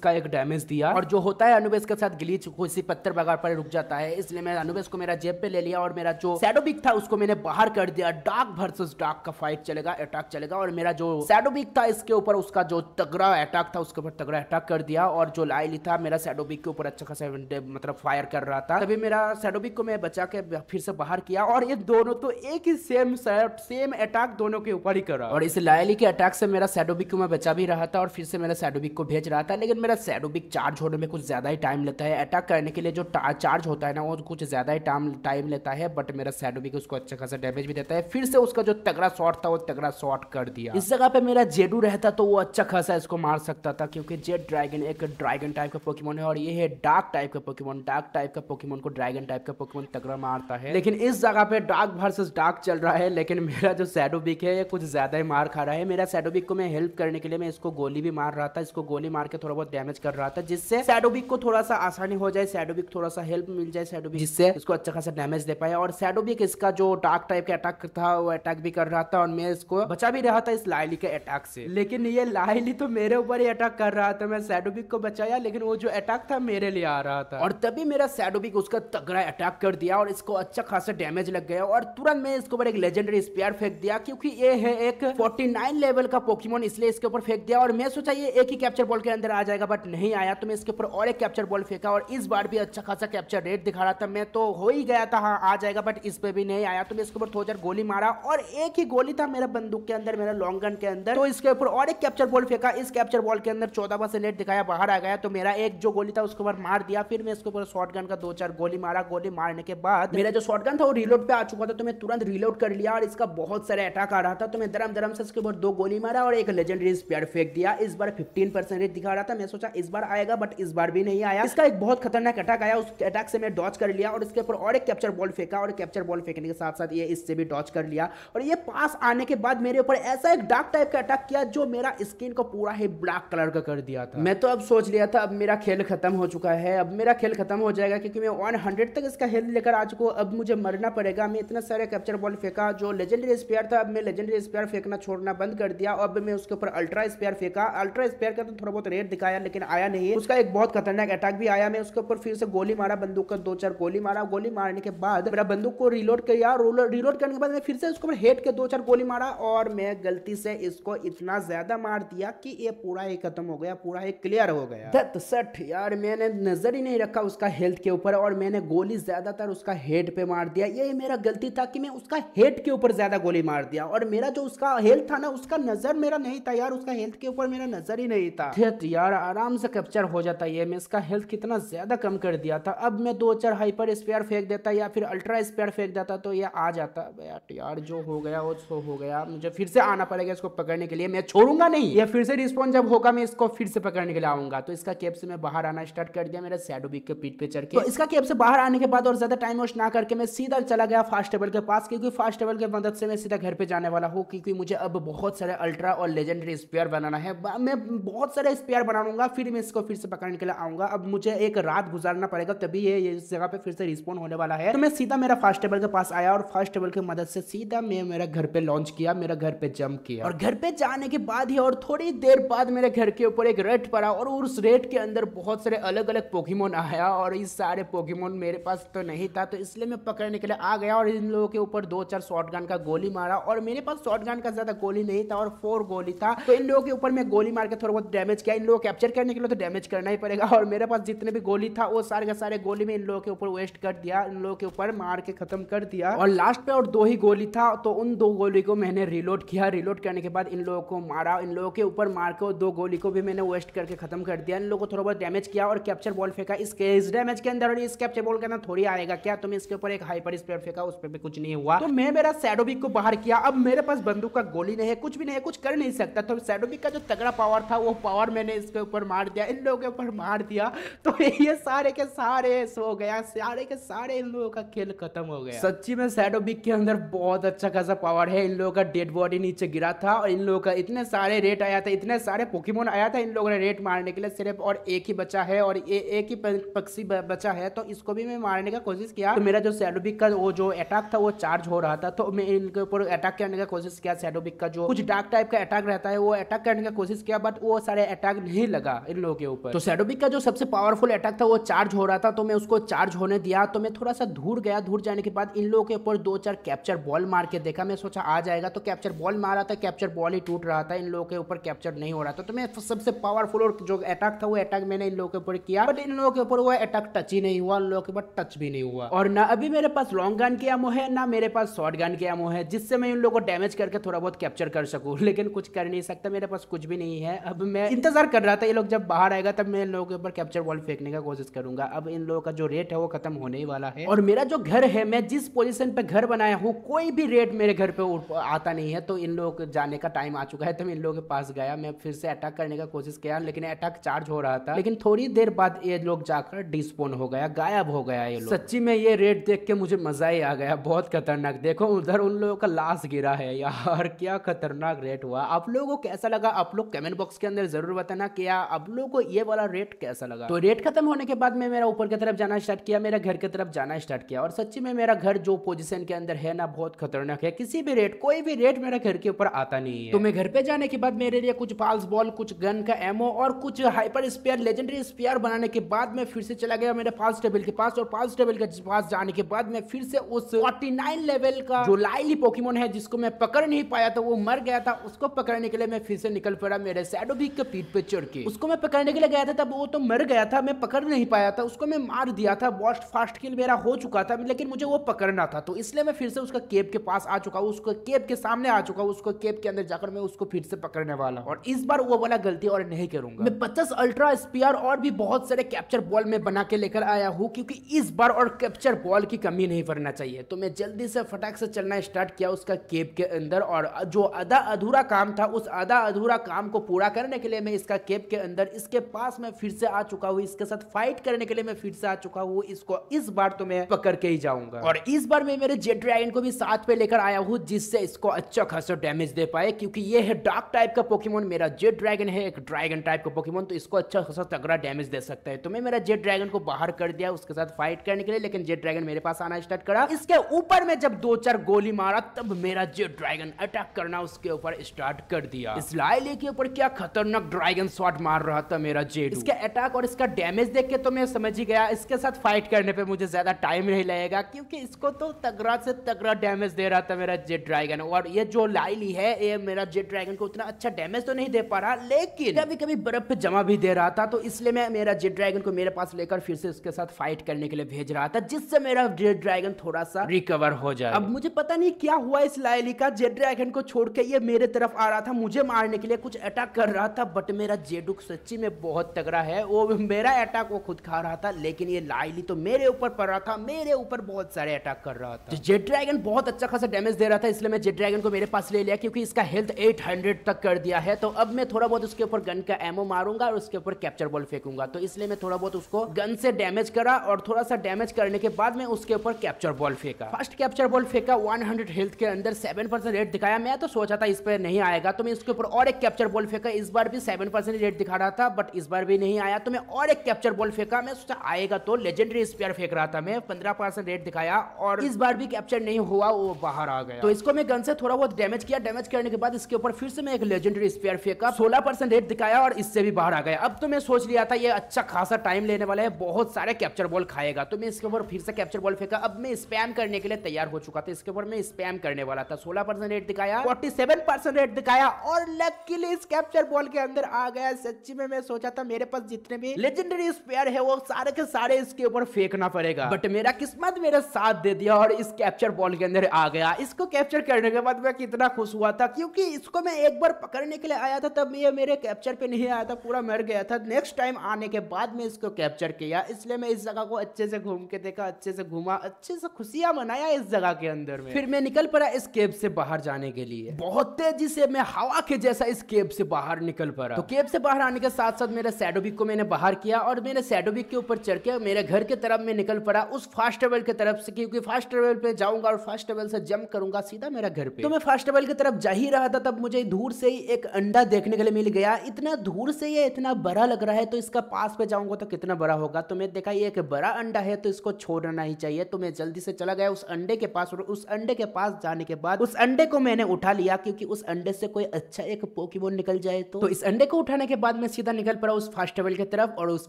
Speaker 1: का एक डैमेज दिया और जो होता है अनुबेस के साथ गिलीच को इसी पत्थर बगार पर रुक जाता है इसलिए मैं अनुबेस को मेरा जेब पे ले लिया और मेरा जो सैडोबिक था उसको मैंने बाहर कर दिया डार्क वर्सेस डार्क का फाइट चलेगा अटैक चलेगा और मेरा जो सैडोबिक था इसके ऊपर उसका जो तगड़ा अटैक था उसके ऊपर तगड़ा अटैक कर दिया और जो लाइली था मेरा मेरा सैडोबिक के ऊपर अच्छा खासा मतलब फायर कर रहा था तभी मेरा सैडोबिक को मैं बचा के फिर से बाहर किया और ये दोनों तो एक ही सेम सेम अटैक दोनों के ऊपर ही कर रहा और इस लायली के अटैक से मेरा सैडोबिक को मैं बचा भी रहा था और फिर से मेरा सैडोबिक को भेज रहा था लेकिन मेरा सैडोबिक चार्ज होने में कुछ ज्यादा ही टाइम लेता है अटैक करने के लिए जो चार्ज होता है ना वो कुछ ज्यादा ही टाइम लेता है बट मेरा सैडोबिक उसको अच्छा खासा डैमेज भी देता है फिर से उसका जो तगड़ा शॉट था वो तगड़ा शॉट कर दिया इस जगह पे मेरा जेडू रहता तो वो अच्छा खासा इसको मार सकता था क्योंकि जेड ड्रैगन एक ड्रैगन टाइप का पोकेमोन पोकेमोन है और ये है डार्क टाइप का पोकेमोन डार्क टाइप का पोकेमोन को ड्रैगन टाइप का पोकेमोन तगड़ा मारता है लेकिन इस जगह पे डार्क वर्सेस डार्क चल रहा है लेकिन मेरा जो सैडो बिक है ये कुछ ज्यादा ही मार खा रहा है मेरा सैडो बिक को मैं हेल्प करने के लिए मैं इसको गोली भी मार रहा था इसको गोली मार के थोड़ा बहुत डैमेज कर रहा था जिससे सैडोबिक को थोड़ा सा आसानी हो जाए सैडोबिक थोड़ा सा हेल्प मिल जाए सैडोबिक जिससे इसको अच्छा खासा डैमेज दे पाए और सैडोबिक इसका जो डार्क टाइप का अटैक था वो अटैक भी कर रहा था और मैं इसको बचा भी रहा था इस लाइली के अटैक से लेकिन ये लाइली तो मेरे ऊपर ही अटैक कर रहा था मैं सैडोबिक को बचाया लेकिन वो जो अटैक था मेरे लिए आ रहा था और तभी मेरा सैडोबिक उसका तगड़ा अटैक कर दिया और इसको अच्छा खासा डैमेज लग गया और तुरंत मैं इसके ऊपर एक लेजेंडरी स्पेयर फेंक दिया क्योंकि ये है एक 49 लेवल का पोकीमोन इसलिए इसके ऊपर फेंक दिया और मैं सोचा ये एक ही कैप्चर बॉल के अंदर आ जाएगा बट नहीं आया तो मैं इसके ऊपर और एक कैप्चर बॉल फेंका और इस बार भी अच्छा खासा कैप्चर रेट दिखा रहा था मैं तो हो ही गया था हाँ आ जाएगा बट इस पर भी नहीं आया तो मैं इसके ऊपर थोड़ा गोली मारा और एक ही गोली था मेरा बंदूक के अंदर मेरा लॉन्ग गन के अंदर तो इसके ऊपर और एक कैप्चर बॉल फेंका इस कैप्चर बॉल के अंदर चौदह परसेंट रेट दिखाया बाहर आ गया तो मेरा एक जो गोली था उसके ऊपर मार दिया फिर मैं इसके ऊपर शॉर्ट का दो चार गोली मारा गोली मारने के बाद मेरा जो शॉर्ट था वो रिलोड पे आ चुका था तो मैं तुरंत रिलोड कर लिया और इसका बहुत सारे अटैक आ रहा था तो मैं धर्म धर्म से उसके ऊपर दो गोली मारा और एक लेजेंडरी स्पेयर फेंक दिया इस बार फिफ्टीन परसेंटेज दिखा रहा था मैं सोचा इस बार आएगा बट इस बार भी नहीं आया इसका एक बहुत खतरनाक अटैक आया उस अटैक से मैं डॉच कर लिया और इसके ऊपर और एक कैप्चर बॉल फेंका और कैप्चर बॉल फेंकने के साथ साथ ये इससे भी डॉच कर लिया और ये पास आने के बाद मेरे ऊपर ऐसा एक डार्क टाइप का अटैक किया जो मेरा स्किन को पूरा ही ब्लैक कलर का कर दिया था मैं तो अब सोच लिया था अब मेरा खेल खेल ख़त्म हो चुका है अब मेरा खेल ख़त्म हो जाएगा क्योंकि मैं वन हंड्रेड तक इसका हेल्थ लेकर आ चुका हूँ अब मुझे मरना पड़ेगा मैं इतना सारे कैप्चर बॉल फेंका जो लेजेंडरी स्पेयर था अब मैं लेजेंडरी स्पेयर फेंकना छोड़ना बंद कर दिया अब मैं उसके ऊपर अल्ट्रा स्पेयर फेंका अल्ट्रा स्पेयर का तो थोड़ा बहुत रेट दिखाया लेकिन आया नहीं उसका एक बहुत खतरनाक अटैक भी आया मैं उसके ऊपर फिर से गोली मारा बंदूक का दो चार गोली मारा गोली मारने के बाद मेरा बंदूक को रिलोड किया रिलोड करने के बाद मैं फिर से उसके ऊपर हेट के दो चार गोली मारा और मैं गलती से इसको इतना ज्यादा मार दिया कि ये पूरा ही खत्म हो गया पूरा ही क्लियर हो गया सठ यार मैंने नज़र ही नहीं रखा उसका हेल्थ के ऊपर और मैंने गोली ज़्यादातर उसका हेड पे मार दिया ये मेरा गलती था कि मैं उसका हेड के ऊपर ज़्यादा गोली मार दिया और मेरा जो उसका हेल्थ था ना उसका नज़र मेरा नहीं था यार उसका हेल्थ के ऊपर मेरा नज़र ही नहीं था यार आराम से कैप्चर हो जाता ये मैं इसका हेल्थ कितना ज़्यादा कम कर दिया था अब मैं दो चार हाइपर स्पेयर फेंक देता या फिर अल्ट्रा स्पेयर फेंक देता तो ये आ जाता बट यार जो हो गया वो सो हो गया मुझे फिर से आना पड़ेगा इसको पकड़ने के लिए मैं छोड़ूंगा नहीं या फिर से रिस्पॉन्स जब होगा मैं इसको फिर से पकड़ने के लिए आऊँगा तो इसका कैब से मैं बाहर आना स्टार्ट कर दिया मेरा सैडो बिग के पीठ पे चढ़ के तो इसका कैब से बाहर आने के बाद और ज्यादा टाइम वेस्ट ना करके मैं सीधा चला गया फास्ट टेबल के पास क्योंकि फास्ट टेबल के मदद से मैं सीधा घर पे जाने वाला हूँ क्योंकि मुझे अब बहुत सारे अल्ट्रा और लेजेंडरी स्पेयर बनाना है मैं बहुत सारे स्पेयर बनाऊंगा फिर मैं इसको फिर से पकड़ने के लिए आऊंगा अब मुझे एक रात गुजारना पड़ेगा तभी ये इस जगह पे फिर से रिस्पॉन्ड होने वाला है तो मैं सीधा मेरा फास्ट टेबल के पास आया और फास्ट टेबल की मदद से सीधा मैं मेरा घर पे लॉन्च किया मेरा घर पे जम्प किया और घर पे जाने के बाद ही और थोड़ी देर बाद मेरे घर के ऊपर एक रेट पड़ा और उस रेट के अंदर बहुत सारे अलग अलग पोकीमोन आया और इस सारे पोकीमोन मेरे पास तो नहीं था तो इसलिए मैं पकड़ने के लिए आ गया और इन लोगों के ऊपर दो चार शॉर्ट गन का गोली मारा और मेरे पास शॉर्ट गन का ज़्यादा गोली नहीं था और फोर गोली था तो इन लोगों के ऊपर मैं गोली मार के थोड़ा बहुत डैमेज किया इन लोगों को कैप्चर करने के लिए तो डैमेज करना ही पड़ेगा और मेरे पास जितने भी गोली था वो सारे का सारे गोली में इन लोगों के ऊपर वेस्ट कर दिया इन लोगों के ऊपर मार के खत्म कर दिया और लास्ट पे और दो ही गोली था तो उन दो गोली को मैंने रिलोड किया रिलोड करने के बाद इन लोगों को मारा इन लोगों के ऊपर मार के दो गोली को भी मैंने वेस्ट करके खत्म कर दिया इन लोगों को थोड़ा बहुत डैमेज किया और कैप्चर बॉल फेंका इसके इस डैमेज के अंदर और इस कैप्चर बॉल के अंदर थोड़ी आएगा क्या तुम इसके ऊपर एक हाइपर स्पेयर फेंका उस पर भी कुछ नहीं हुआ तो मैं मेरा सैडोबिक को बाहर किया अब मेरे पास बंदूक का गोली नहीं है कुछ भी नहीं है कुछ कर नहीं सकता तो सैडोबिक का जो तगड़ा पावर था वो पावर मैंने इसके ऊपर मार दिया इन लोगों के ऊपर मार दिया तो ये सारे के सारे सो गया सारे के सारे इन लोगों का खेल खत्म हो गया सच्ची में सैडोबिक के अंदर बहुत अच्छा खासा पावर है इन लोगों का डेड बॉडी नीचे गिरा था और इन लोगों का इतने सारे रेट आया था इतने सारे पोकीमोन आया था इन लोगों ने रेट मारने के लिए सिर्फ और एक ही बचा है और ये एक ही पक्षी बचा है तो इसको भी मैं मारने का कोशिश किया तो मेरा जो सैडोबिक का वो जो अटैक था वो चार्ज हो रहा था तो मैं इनके ऊपर अटैक करने का कोशिश किया सैडोबिक का जो कुछ डार्क टाइप का अटैक रहता है वो अटैक करने का कोशिश किया बट वो सारे अटैक नहीं लगा इन लोगों के ऊपर तो सैडोबिक का जो सबसे पावरफुल अटैक था वो चार्ज हो रहा था तो मैं उसको चार्ज होने दिया तो मैं थोड़ा सा दूर गया दूर जाने के बाद इन लोगों के ऊपर दो चार कैप्चर बॉल मार के देखा मैं सोचा आ जाएगा तो कैप्चर बॉल मारा था कैप्चर बॉल ही टूट रहा था इन लोगों के ऊपर कैप्चर नहीं हो रहा था तो मैं सबसे पावरफुल और जो अटैक था वो अटैक मैंने मैंने इन लोगों के ऊपर किया बट इन लोगों के ऊपर वो अटैक टच ही नहीं हुआ उन लोगों के ऊपर टच भी नहीं हुआ और ना अभी मेरे पास लॉन्ग गन की एमो है ना मेरे पास शॉर्ट गन की एमो है जिससे मैं उन लोगों को डैमेज करके थोड़ा बहुत कैप्चर कर सकूँ लेकिन कुछ कर नहीं सकता मेरे पास कुछ भी नहीं है अब मैं इंतजार कर रहा था ये लोग जब बाहर आएगा तब मैं इन लोगों के ऊपर कैप्चर वॉल फेंकने का कोशिश करूंगा अब इन लोगों का जो रेट है वो खत्म होने ही वाला है और मेरा जो घर है मैं जिस पोजिशन पे घर बनाया हूँ कोई भी रेट मेरे घर पे आता नहीं है तो इन लोग जाने का टाइम आ चुका है तो मैं इन लोगों के पास गया मैं फिर से अटैक करने का कोशिश किया लेकिन अटैक चार्ज हो रहा था लेकिन लेकिन थोड़ी देर बाद ये लोग जाकर डिस्पोन हो गया गायब हो गया ये लोग सच्ची में ये रेड देख के मुझे मजा ही आ गया बहुत खतरनाक देखो उधर उन लोगों का लाश गिरा है यार क्या खतरनाक रेट हुआ आप लोगों को कैसा लगा आप लोग कमेंट बॉक्स के अंदर जरूर बताना क्या आप लोगों को ये वाला रेट कैसा लगा तो रेट खत्म होने के बाद में मेरा ऊपर की तरफ जाना स्टार्ट किया मेरा घर की तरफ जाना स्टार्ट किया और सच्ची में मेरा घर जो पोजिशन के अंदर है ना बहुत खतरनाक है किसी भी रेट कोई भी रेट मेरा घर के ऊपर आता नहीं है तो मैं घर पे जाने के बाद मेरे लिए कुछ पाल्स बॉल कुछ गन का एमओ और कुछ hyper sphere laser legendary sphere बनाने के बाद मैं फिर से चला गया मेरे फास्ट टेबल के पास और फास्ट टेबल के पास जाने के बाद मैं फिर से उस 49 लेवल का जो लाइली पोकीमोन है जिसको मैं पकड़ नहीं पाया था वो मर गया था उसको पकड़ने के लिए मैं फिर से निकल पड़ा मेरे सैडो बीक के पीठ पे चढ़ के उसको मैं पकड़ने के लिए गया था तब वो तो मर गया था मैं पकड़ नहीं पाया था उसको मैं मार दिया था वॉस्ट फास्ट किल मेरा हो चुका था लेकिन मुझे वो पकड़ना था तो इसलिए मैं फिर से उसका केब के पास आ चुका हूँ उसको केब के सामने आ चुका हूँ उसको केब के अंदर जाकर मैं उसको फिर से पकड़ने वाला और इस बार वो वाला गलती और नहीं करूंगा मैं पचास अल्ट्रा स्पियर लगातार और भी बहुत सारे कैप्चर बॉल में बना के लेकर आया हूँ क्योंकि इस बार और कैप्चर बॉल की कमी नहीं पड़ना चाहिए तो मैं जल्दी से फटाक से चलना स्टार्ट किया उसका केप के अंदर और जो आधा अधूरा काम था उस आधा अधूरा काम को पूरा करने के लिए मैं इसका केप के अंदर इसके पास मैं फिर से आ चुका हूँ इसके साथ फाइट करने के लिए मैं फिर से आ चुका हूँ इसको इस बार तो मैं पकड़ के ही जाऊंगा और इस बार मैं मेरे जेट ड्रैगन को भी साथ पे लेकर आया हूँ जिससे इसको अच्छा खासा डैमेज दे पाए क्योंकि ये है डार्क टाइप का पोकीमोन मेरा जेट ड्रैगन है एक ड्रैगन टाइप का पोकीमोन तो इसको अच्छा खासा तगड़ा डैमेज दे सकता है तो मैं मेरा जेट ड्रैगन को बाहर कर दिया उसके साथ फाइट करने के लिए लेकिन जेट ड्रैगन मेरे पास आना स्टार्ट करा इसके ऊपर में जब दो चार गोली मारा तब मेरा जेट ड्रैगन अटैक करना उसके ऊपर स्टार्ट कर दिया इस लाइले के ऊपर क्या खतरनाक ड्रैगन शॉट मार रहा था मेरा जेट इसके अटैक और इसका डैमेज देख के तो मैं समझ ही गया इसके साथ फाइट करने पर मुझे ज्यादा टाइम नहीं लगेगा क्योंकि इसको तो तगड़ा से तगड़ा डैमेज दे रहा था मेरा जेट ड्रैगन और ये जो लाइली है ये मेरा जेट ड्रैगन को उतना अच्छा डैमेज तो नहीं दे पा रहा लेकिन कभी कभी बर्फ पे जमा भी दे रहा था तो इसलिए मैं मेरा जेड ड्रैगन को मेरे पास लेकर फिर से उसके साथ फाइट करने के लिए भेज रहा था जिससे मेरा जेड ड्रैगन थोड़ा सा रिकवर हो जाए अब मुझे पता नहीं क्या हुआ इस लायली का जेड ड्रैगन को छोड़ के ये मेरे तरफ आ रहा था मुझे मारने के लिए कुछ अटैक कर रहा था बट मेरा जेडुक सच्ची में बहुत तगड़ा है वो मेरा अटैक वो खुद खा रहा था लेकिन ये लायली तो मेरे ऊपर पड़ रहा था मेरे ऊपर बहुत सारे अटैक कर रहा था जेड तो ड्रैगन बहुत अच्छा खासा डैमेज दे रहा था इसलिए मैं जेड ड्रैगन को मेरे पास ले लिया क्योंकि इसका हेल्थ हंड्रेड तक कर दिया है तो अब मैं थोड़ा बहुत उसके ऊपर गन का एमओ मारूंगा और उसके ऊपर कैप्चर बोल बॉल फेंकूंगा तो इसलिए मैं थोड़ा बहुत उसको गन से डैमेज करा और थोड़ा सा डैमेज करने के बाद में उसके ऊपर कैप्चर बॉल फेंका फर्स्ट कैप्चर बॉल फेंका 100 हेल्थ के अंदर 7 परसेंट रेट दिखाया मैं तो सोचा था इस पर नहीं आएगा तो मैं इसके ऊपर और एक कैप्चर बॉल फेंका इस बार भी सेवन परसेंट रेट दिखा रहा था बट इस बार भी नहीं आया तो मैं और एक कैप्चर बॉल फेंका मैं सोचा आएगा तो लेजेंडरी स्पेयर फेंक रहा था मैं पंद्रह परसेंट रेट दिखाया और इस बार भी कैप्चर नहीं हुआ वो बाहर आ गया तो इसको मैं गन से थोड़ा बहुत डैमेज किया डैमेज करने के बाद इसके ऊपर फिर से मैं एक लेजेंडरी स्पेयर फेंका सोलह परसेंट रेट दिखाया और इससे भी बाहर आ गया अब तो मैं सोच लिया था ये अच्छा खासा टाइम लेने वाला है बहुत सारे कैप्चर बॉल खाएगा तो मैं इसके ऊपर फिर से कैप्चर बॉल फेंका अब मैं स्पैम करने के लिए तैयार हो चुका था इसके ऊपर मैं स्पैम करने वाला था सोलह परसेंट रेट दिखाया फोर्टी सेवन परसेंट रेट दिखाया और लकीली इस कैप्चर बॉल के अंदर आ गया सच्ची में मैं सोचा था मेरे पास जितने भी लेजेंडरी स्पेयर है वो सारे के सारे इसके ऊपर फेंकना पड़ेगा बट मेरा किस्मत मेरे साथ दे दिया और इस कैप्चर बॉल के अंदर आ गया इसको कैप्चर करने के बाद मैं कितना खुश हुआ था क्योंकि इसको मैं एक बार पकड़ने के लिए आया था तब ये मेरे कैप्चर पे नहीं आया था पूरा मर गया था नेक्स्ट टाइम आने के बाद में इसको कैप्चर किया इसलिए मैं इस जगह को अच्छे से घूम के देखा अच्छे से घूमा अच्छे से खुशियां मनाया इस जगह के अंदर में फिर मैं निकल पड़ा इस केब से बाहर जाने के लिए बहुत तेजी से मैं हवा के जैसा इस केब से बाहर निकल पड़ा तो केब से बाहर आने के साथ साथ मेरे सैडोबिक को मैंने बाहर किया और मैंने सैडोबिक के ऊपर चढ़ के मेरे घर के तरफ में निकल पड़ा उस फास्ट ट्रेवल के तरफ से क्योंकि फास्ट ट्रेवल पे जाऊंगा और फास्ट ट्रेवल से जम्प करूंगा सीधा मेरा घर पे तो मैं फास्ट ट्रेवल की तरफ जा ही रहा था तब मुझे दूर से ही एक अंडा देखने के लिए मिल गया इतना दूर से ये इतना बड़ा लग रहा है है तो इसका पास पे जाऊंगा तो कितना बड़ा होगा तो मैं देखा ये एक बड़ा अंडा है तो इसको छोड़ना ही चाहिए तो मैं जल्दी से चला गया उस अंडे के पास और उस अंडे के पास जाने के बाद उस अंडे को मैंने उठा लिया क्योंकि उस अंडे से कोई अच्छा एक पोकी निकल जाए तो।, तो, इस अंडे को उठाने के बाद मैं सीधा निकल पड़ा उस फास्टेबल की तरफ और उस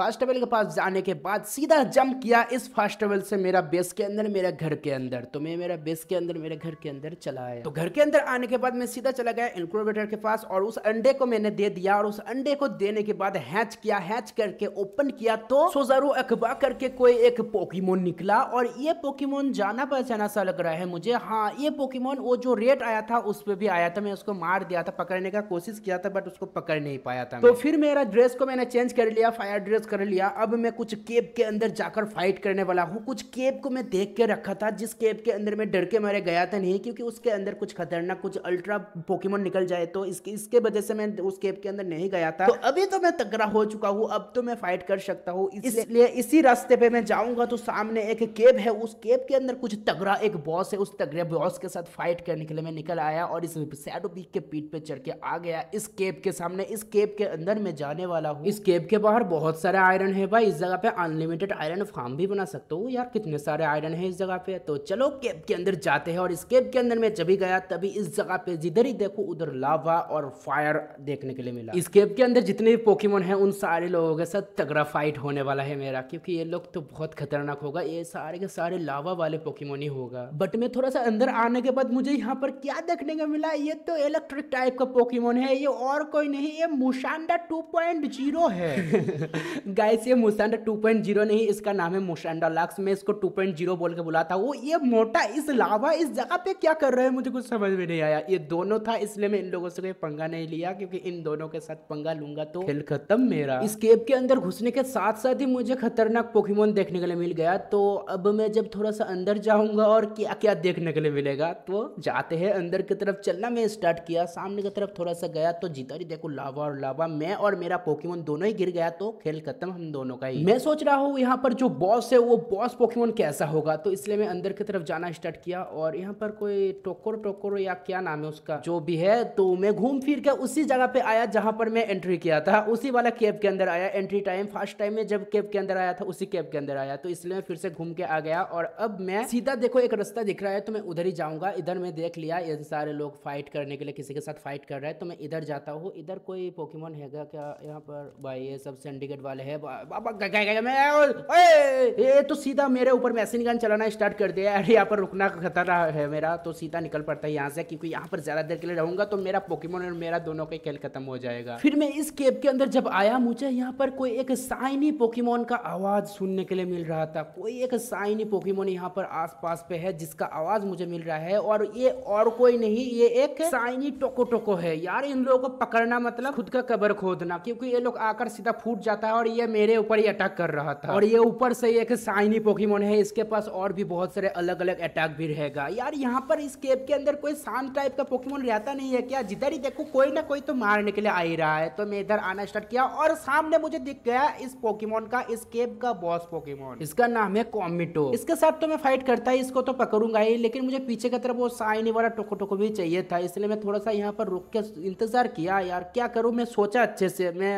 Speaker 1: फास्टेबल के पास जाने के बाद सीधा जम्प किया इस फास्टेबल से मेरा बेस के अंदर मेरा घर के अंदर तो मैं मेरा बेस के अंदर मेरे घर के अंदर चला आया तो घर के अंदर आने के बाद मैं सीधा चला गया इनक्रोवेटर के पास और उस अंडे को मैंने दे दिया और उस अंडे को देने के बाद हैच किया किया हैच करके ओपन किया तो सोजारू अखबा करके कोई एक पोकीमोन निकला और ये पोकीमोन जाना पहचाना सा लग रहा है मुझे हाँ ये पोकीमोन वो जो रेट आया था उस पर भी आया था मैं उसको मार दिया था पकड़ने का कोशिश किया था बट उसको पकड़ नहीं पाया था तो फिर मेरा ड्रेस को मैंने चेंज कर लिया फायर ड्रेस कर लिया अब मैं कुछ केब के अंदर जाकर फाइट करने वाला हूँ कुछ केब को मैं देख के रखा था जिस केब के अंदर मैं डर के मारे गया था नहीं क्योंकि उसके अंदर कुछ खतरनाक कुछ अल्ट्रा पोकीमोन निकल जाए तो इसके इसके वजह से मैं उस केब के अंदर नहीं गया था तो अभी तो मैं तगड़ा हो चुका चुका हूँ अब तो मैं फाइट कर सकता हूँ इसलिए इसी रास्ते पे मैं जाऊंगा तो सामने एक केब है उस केब के अंदर कुछ तगड़ा एक बॉस है उस तगड़े बॉस के साथ फाइट करने के लिए मैं निकल आया और इस सैडो पीक के पीठ पे चढ़ के आ गया इस केब के सामने इस केब के अंदर मैं जाने वाला हूँ इस केब के बाहर बहुत सारे आयरन है भाई इस जगह पे अनलिमिटेड आयरन फार्म भी बना सकता हूँ यार कितने सारे आयरन है इस जगह पे तो चलो केब के अंदर जाते हैं और इस केब के अंदर मैं जब भी गया तभी इस जगह पे जिधर ही देखो उधर लावा और फायर देखने के लिए मिला इस केब के अंदर जितने भी पोकीमोन है उन सारे सारे लोगों के साथ तगड़ा फाइट होने वाला है मेरा क्योंकि ये लोग तो बहुत खतरनाक होगा ये सारे के सारे लावा वाले पोकेमोन ही होगा बट मैं थोड़ा सा अंदर आने के बाद मुझे यहाँ पर क्या देखने को मिला ये तो इलेक्ट्रिक टाइप का पोकेमोन है ये और कोई नहीं ये मुशांडा टू है गाइस ये मुशांडा टू नहीं इसका नाम है मुशांडा लक्स मैं इसको टू बोल के बुलाता हूँ ये मोटा इस लावा इस जगह पे क्या कर रहे हैं मुझे कुछ समझ में नहीं आया ये दोनों था इसलिए मैं इन लोगों से कोई पंगा नहीं लिया क्योंकि इन दोनों के साथ पंगा लूंगा तो खेल खत्म मेरा इस केब के अंदर घुसने के साथ साथ ही मुझे खतरनाक पोकेमोन देखने के लिए मिल गया तो अब मैं जब थोड़ा सा अंदर जाऊंगा और क्या क्या देखने के लिए मिलेगा तो जाते हैं अंदर की तरफ चलना मैं स्टार्ट किया सामने की तरफ थोड़ा सा गया तो जीता ही देखो लावा और लावा मैं और मेरा पोकीमोन दोनों ही गिर गया तो खेल खत्म हम दोनों का ही मैं सोच रहा हूँ यहाँ पर जो बॉस है वो बॉस पोकीमोन कैसा होगा तो इसलिए मैं अंदर की तरफ जाना स्टार्ट किया और यहाँ पर कोई टोकर टोकर या क्या नाम है उसका जो भी है तो मैं घूम फिर के उसी जगह पे आया जहाँ पर मैं एंट्री किया था उसी वाला केब के अंदर आया एंट्री टाइम फर्स्ट टाइम में जब कैब के अंदर आया था उसी कैब के अंदर आया तो इसलिए मैं फिर से घूम के आ गया और अब मैं सीधा देखो एक रास्ता दिख रहा है तो मैं उधर ही जाऊंगा इधर मैं देख लिया ये सारे लोग फाइट करने के लिए किसी के साथ फाइट कर रहे हैं तो मैं इधर जाता हूँ इधर कोई पोकीमोन है क्या यहाँ पर भाई ये सब सिंडिकेट वाले है ये तो सीधा मेरे ऊपर मैसिन गन चलाना स्टार्ट कर दिया अरे यहाँ पर रुकना खतरा है मेरा तो सीधा निकल पड़ता है यहाँ से क्योंकि यहाँ पर ज्यादा देर के लिए रहूंगा तो मेरा पोकीमोन और मेरा दोनों का खेल खत्म हो जाएगा फिर मैं इस केब के अंदर जब आया मुझे मुझे यहाँ पर कोई एक साइनी पोकीमोन का आवाज़ सुनने के लिए मिल रहा था कोई एक साइनी पोकीमोन यहाँ पर आसपास पे है जिसका आवाज़ मुझे मिल रहा है और ये और कोई नहीं ये एक साइनी टोको टोको है यार इन लोगों को पकड़ना मतलब खुद का कबर खोदना क्योंकि ये लोग आकर सीधा फूट जाता है और ये मेरे ऊपर ही अटैक कर रहा था और ये ऊपर से एक साइनी पोकीमोन है इसके पास और भी बहुत सारे अलग अलग अटैक भी रहेगा यार यहाँ पर इस केप के अंदर कोई शांत टाइप का पोकीमोन रहता नहीं है क्या जिधर ही देखो कोई ना कोई तो मारने के लिए आ ही रहा है तो मैं इधर आना स्टार्ट किया और शांत सामने मुझे दिख गया इस पोकेमोन का इस केब का बॉस पोकेमोन इसका नाम है कॉमिटो इसके साथ तो मैं फाइट करता ही इसको तो पकड़ूंगा ही लेकिन मुझे पीछे की तरफ वो साइनी वाला टोको टोको भी चाहिए था इसलिए मैं थोड़ा सा यहाँ पर रुक के इंतजार किया यार क्या करूँ मैं सोचा अच्छे से मैं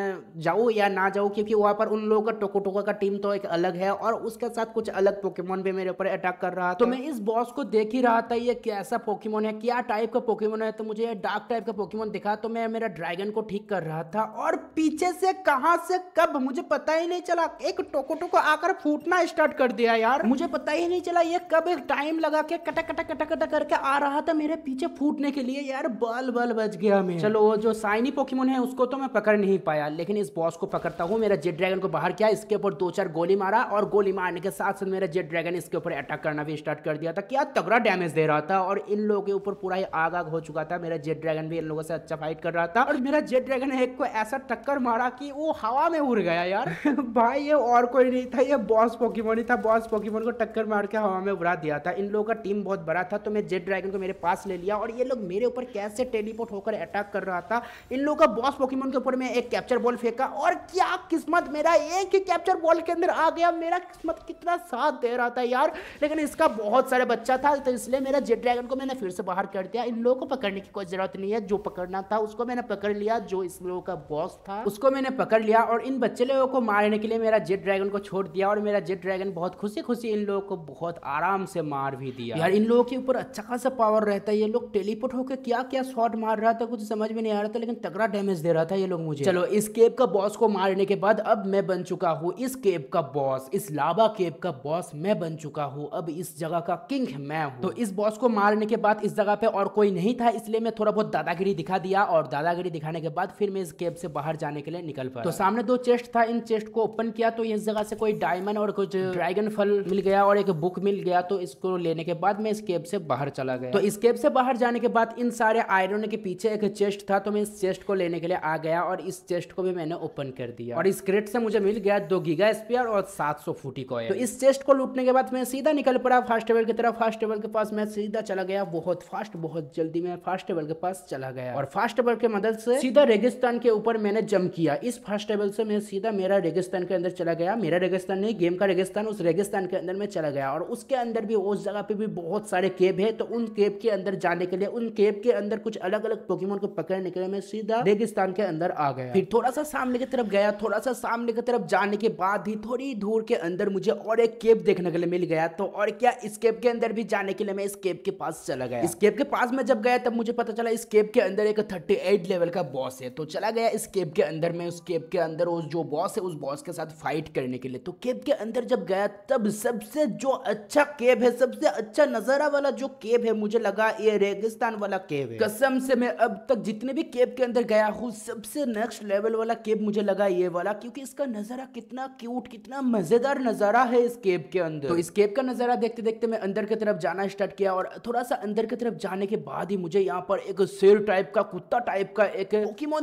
Speaker 1: जाऊँ या ना जाऊँ क्योंकि वहाँ पर उन लोगों का टोको टोको का टीम तो एक अलग है और उसके साथ कुछ अलग पोकेमोन भी मेरे ऊपर अटैक कर रहा तो मैं इस बॉस को देख ही रहा था ये कैसा पोकेमोन है क्या टाइप का पोकेमोन है तो मुझे डार्क टाइप का पोकेमोन दिखा तो मैं मेरा ड्रैगन को ठीक कर रहा था और पीछे से का कहाँ से कब मुझे पता ही नहीं चला एक टोको टोको आकर फूटना स्टार्ट कर दिया यार मुझे पता ही नहीं चला ये कब एक टाइम लगा के कटक कटक कटक कटक करके आ रहा था मेरे पीछे फूटने के लिए यार बल बल बच गया मैं चलो वो जो साइनी पोकीमोन है उसको तो मैं पकड़ नहीं पाया लेकिन इस बॉस को पकड़ता हूँ मेरा जेड ड्रैगन को बाहर किया इसके ऊपर दो चार गोली मारा और गोली मारने के साथ साथ मेरा जेड ड्रैगन इसके ऊपर अटैक करना भी स्टार्ट कर दिया था क्या तगड़ा डैमेज दे रहा था और इन लोगों के ऊपर पूरा ही आग आग हो चुका था मेरा जेड ड्रैगन भी इन लोगों से अच्छा फाइट कर रहा था और मेरा जेड ड्रैगन एक को ऐसा टक्कर मारा कि वो वो हवा में उड़ गया यार भाई ये और कोई नहीं था ये बॉस पोकीमोन ही था बॉस पोकीमोन को टक्कर मार के हवा में उड़ा दिया था इन लोगों का टीम बहुत बड़ा था तो मैं जेड ड्रैगन को मेरे पास ले लिया और ये लोग मेरे ऊपर कैसे टेलीपोर्ट होकर अटैक कर रहा था इन लोगों का बॉस पोकीमोन के ऊपर मैं एक कैप्चर बॉल फेंका और क्या किस्मत मेरा एक ही कैप्चर बॉल के अंदर आ गया मेरा किस्मत कितना साथ दे रहा था यार लेकिन इसका बहुत सारे बच्चा था तो इसलिए मेरा जेड ड्रैगन को मैंने फिर से बाहर कर दिया इन लोगों को पकड़ने की कोई जरूरत नहीं है जो पकड़ना था उसको मैंने पकड़ लिया जो इस लोगों का बॉस था उसको मैंने पकड़ पकड़ लिया और इन बच्चे लोगों को मारने के लिए मेरा जेट ड्रैगन को छोड़ दिया और मेरा जेट ड्रैगन बहुत खुशी खुशी इन लोगों को बहुत आराम से मार भी दिया यार इन लोगों के ऊपर अच्छा खासा पावर रहता है ये लोग टेलीपोर्ट होकर क्या क्या शॉट मार रहा था कुछ समझ में नहीं आ रहा था लेकिन तगड़ा डैमेज दे रहा था ये लोग मुझे चलो इस केब का बॉस को मारने के बाद अब मैं बन चुका हूँ इस केब का बॉस इस लाबा केब का बॉस मैं बन चुका हूँ अब इस जगह का किंग मैं हूँ तो इस बॉस को मारने के बाद इस जगह पे और कोई नहीं था इसलिए मैं थोड़ा बहुत दादागिरी दिखा दिया और दादागिरी दिखाने के बाद फिर मैं इस केब से बाहर जाने के लिए निकल पाया तो सामने दो चेस्ट था इन चेस्ट को ओपन किया तो इस जगह से कोई डायमंड और कुछ ड्रैगन फल मिल गया और एक बुक मिल गया तो इसको लेने के बाद मैं स्केप से बाहर चला गया तो स्केप से बाहर जाने के बाद इन सारे आयरन के पीछे एक चेस्ट था तो मैं इस चेस्ट को लेने के लिए आ गया और इस चेस्ट को भी मैंने ओपन कर दिया और इस क्रेट से मुझे मिल गया दो गीगा स्पेयर और सात सौ फूटी कॉयल तो इस चेस्ट को लूटने के बाद मैं सीधा निकल पड़ा फास्ट टेबल की तरफ फास्ट टेबल के पास मैं सीधा चला गया बहुत फास्ट बहुत जल्दी मैं फास्ट टेबल के पास चला गया और फास्ट टेबल के मदद से सीधा रेगिस्तान के ऊपर मैंने जम किया इस फास्ट फर्स्ट टेबल से मैं सीधा मेरा रेगिस्तान के अंदर चला गया मेरा रेगिस्तान नहीं गेम का रेगिस्तान उस रेगिस्तान के अंदर मैं चला गया और उसके अंदर भी उस जगह पे भी बहुत सारे केब है तो उन केब के अंदर जाने के लिए उन केब के अंदर कुछ अलग अलग पोकीमोन को पकड़ने के लिए मैं सीधा रेगिस्तान के अंदर आ गया फिर थोड़ा सा सामने की तरफ गया थोड़ा सा सामने की तरफ जाने के बाद ही थोड़ी दूर के अंदर मुझे और एक केब देखने के लिए मिल गया तो और क्या इस केब के अंदर भी जाने के लिए मैं इस केब के पास चला गया इस केब के पास में जब गया तब मुझे पता चला इस केब के अंदर एक थर्टी लेवल का बॉस है तो चला गया इस केब के अंदर मैं उस केब के अंदर उस जो बॉस है उस बॉस के साथ फाइट करने के लिए तो केब के अंदर जब गया तब सबसे जो अच्छा केब है सबसे अच्छा नजारा वाला जो केब है मुझे लगा ये रेगिस्तान वाला केब है कसम से मैं अब तक जितने भी केब के अंदर गया हूँ सबसे नेक्स्ट लेवल वाला केब मुझे लगा ये वाला क्योंकि इसका नजारा कितना क्यूट कितना मजेदार नजारा है इस केब के अंदर तो इस केब का नजारा देखते देखते मैं अंदर की तरफ जाना स्टार्ट किया और थोड़ा सा अंदर की तरफ जाने के बाद ही मुझे यहाँ पर एक शेर टाइप का कुत्ता टाइप का एक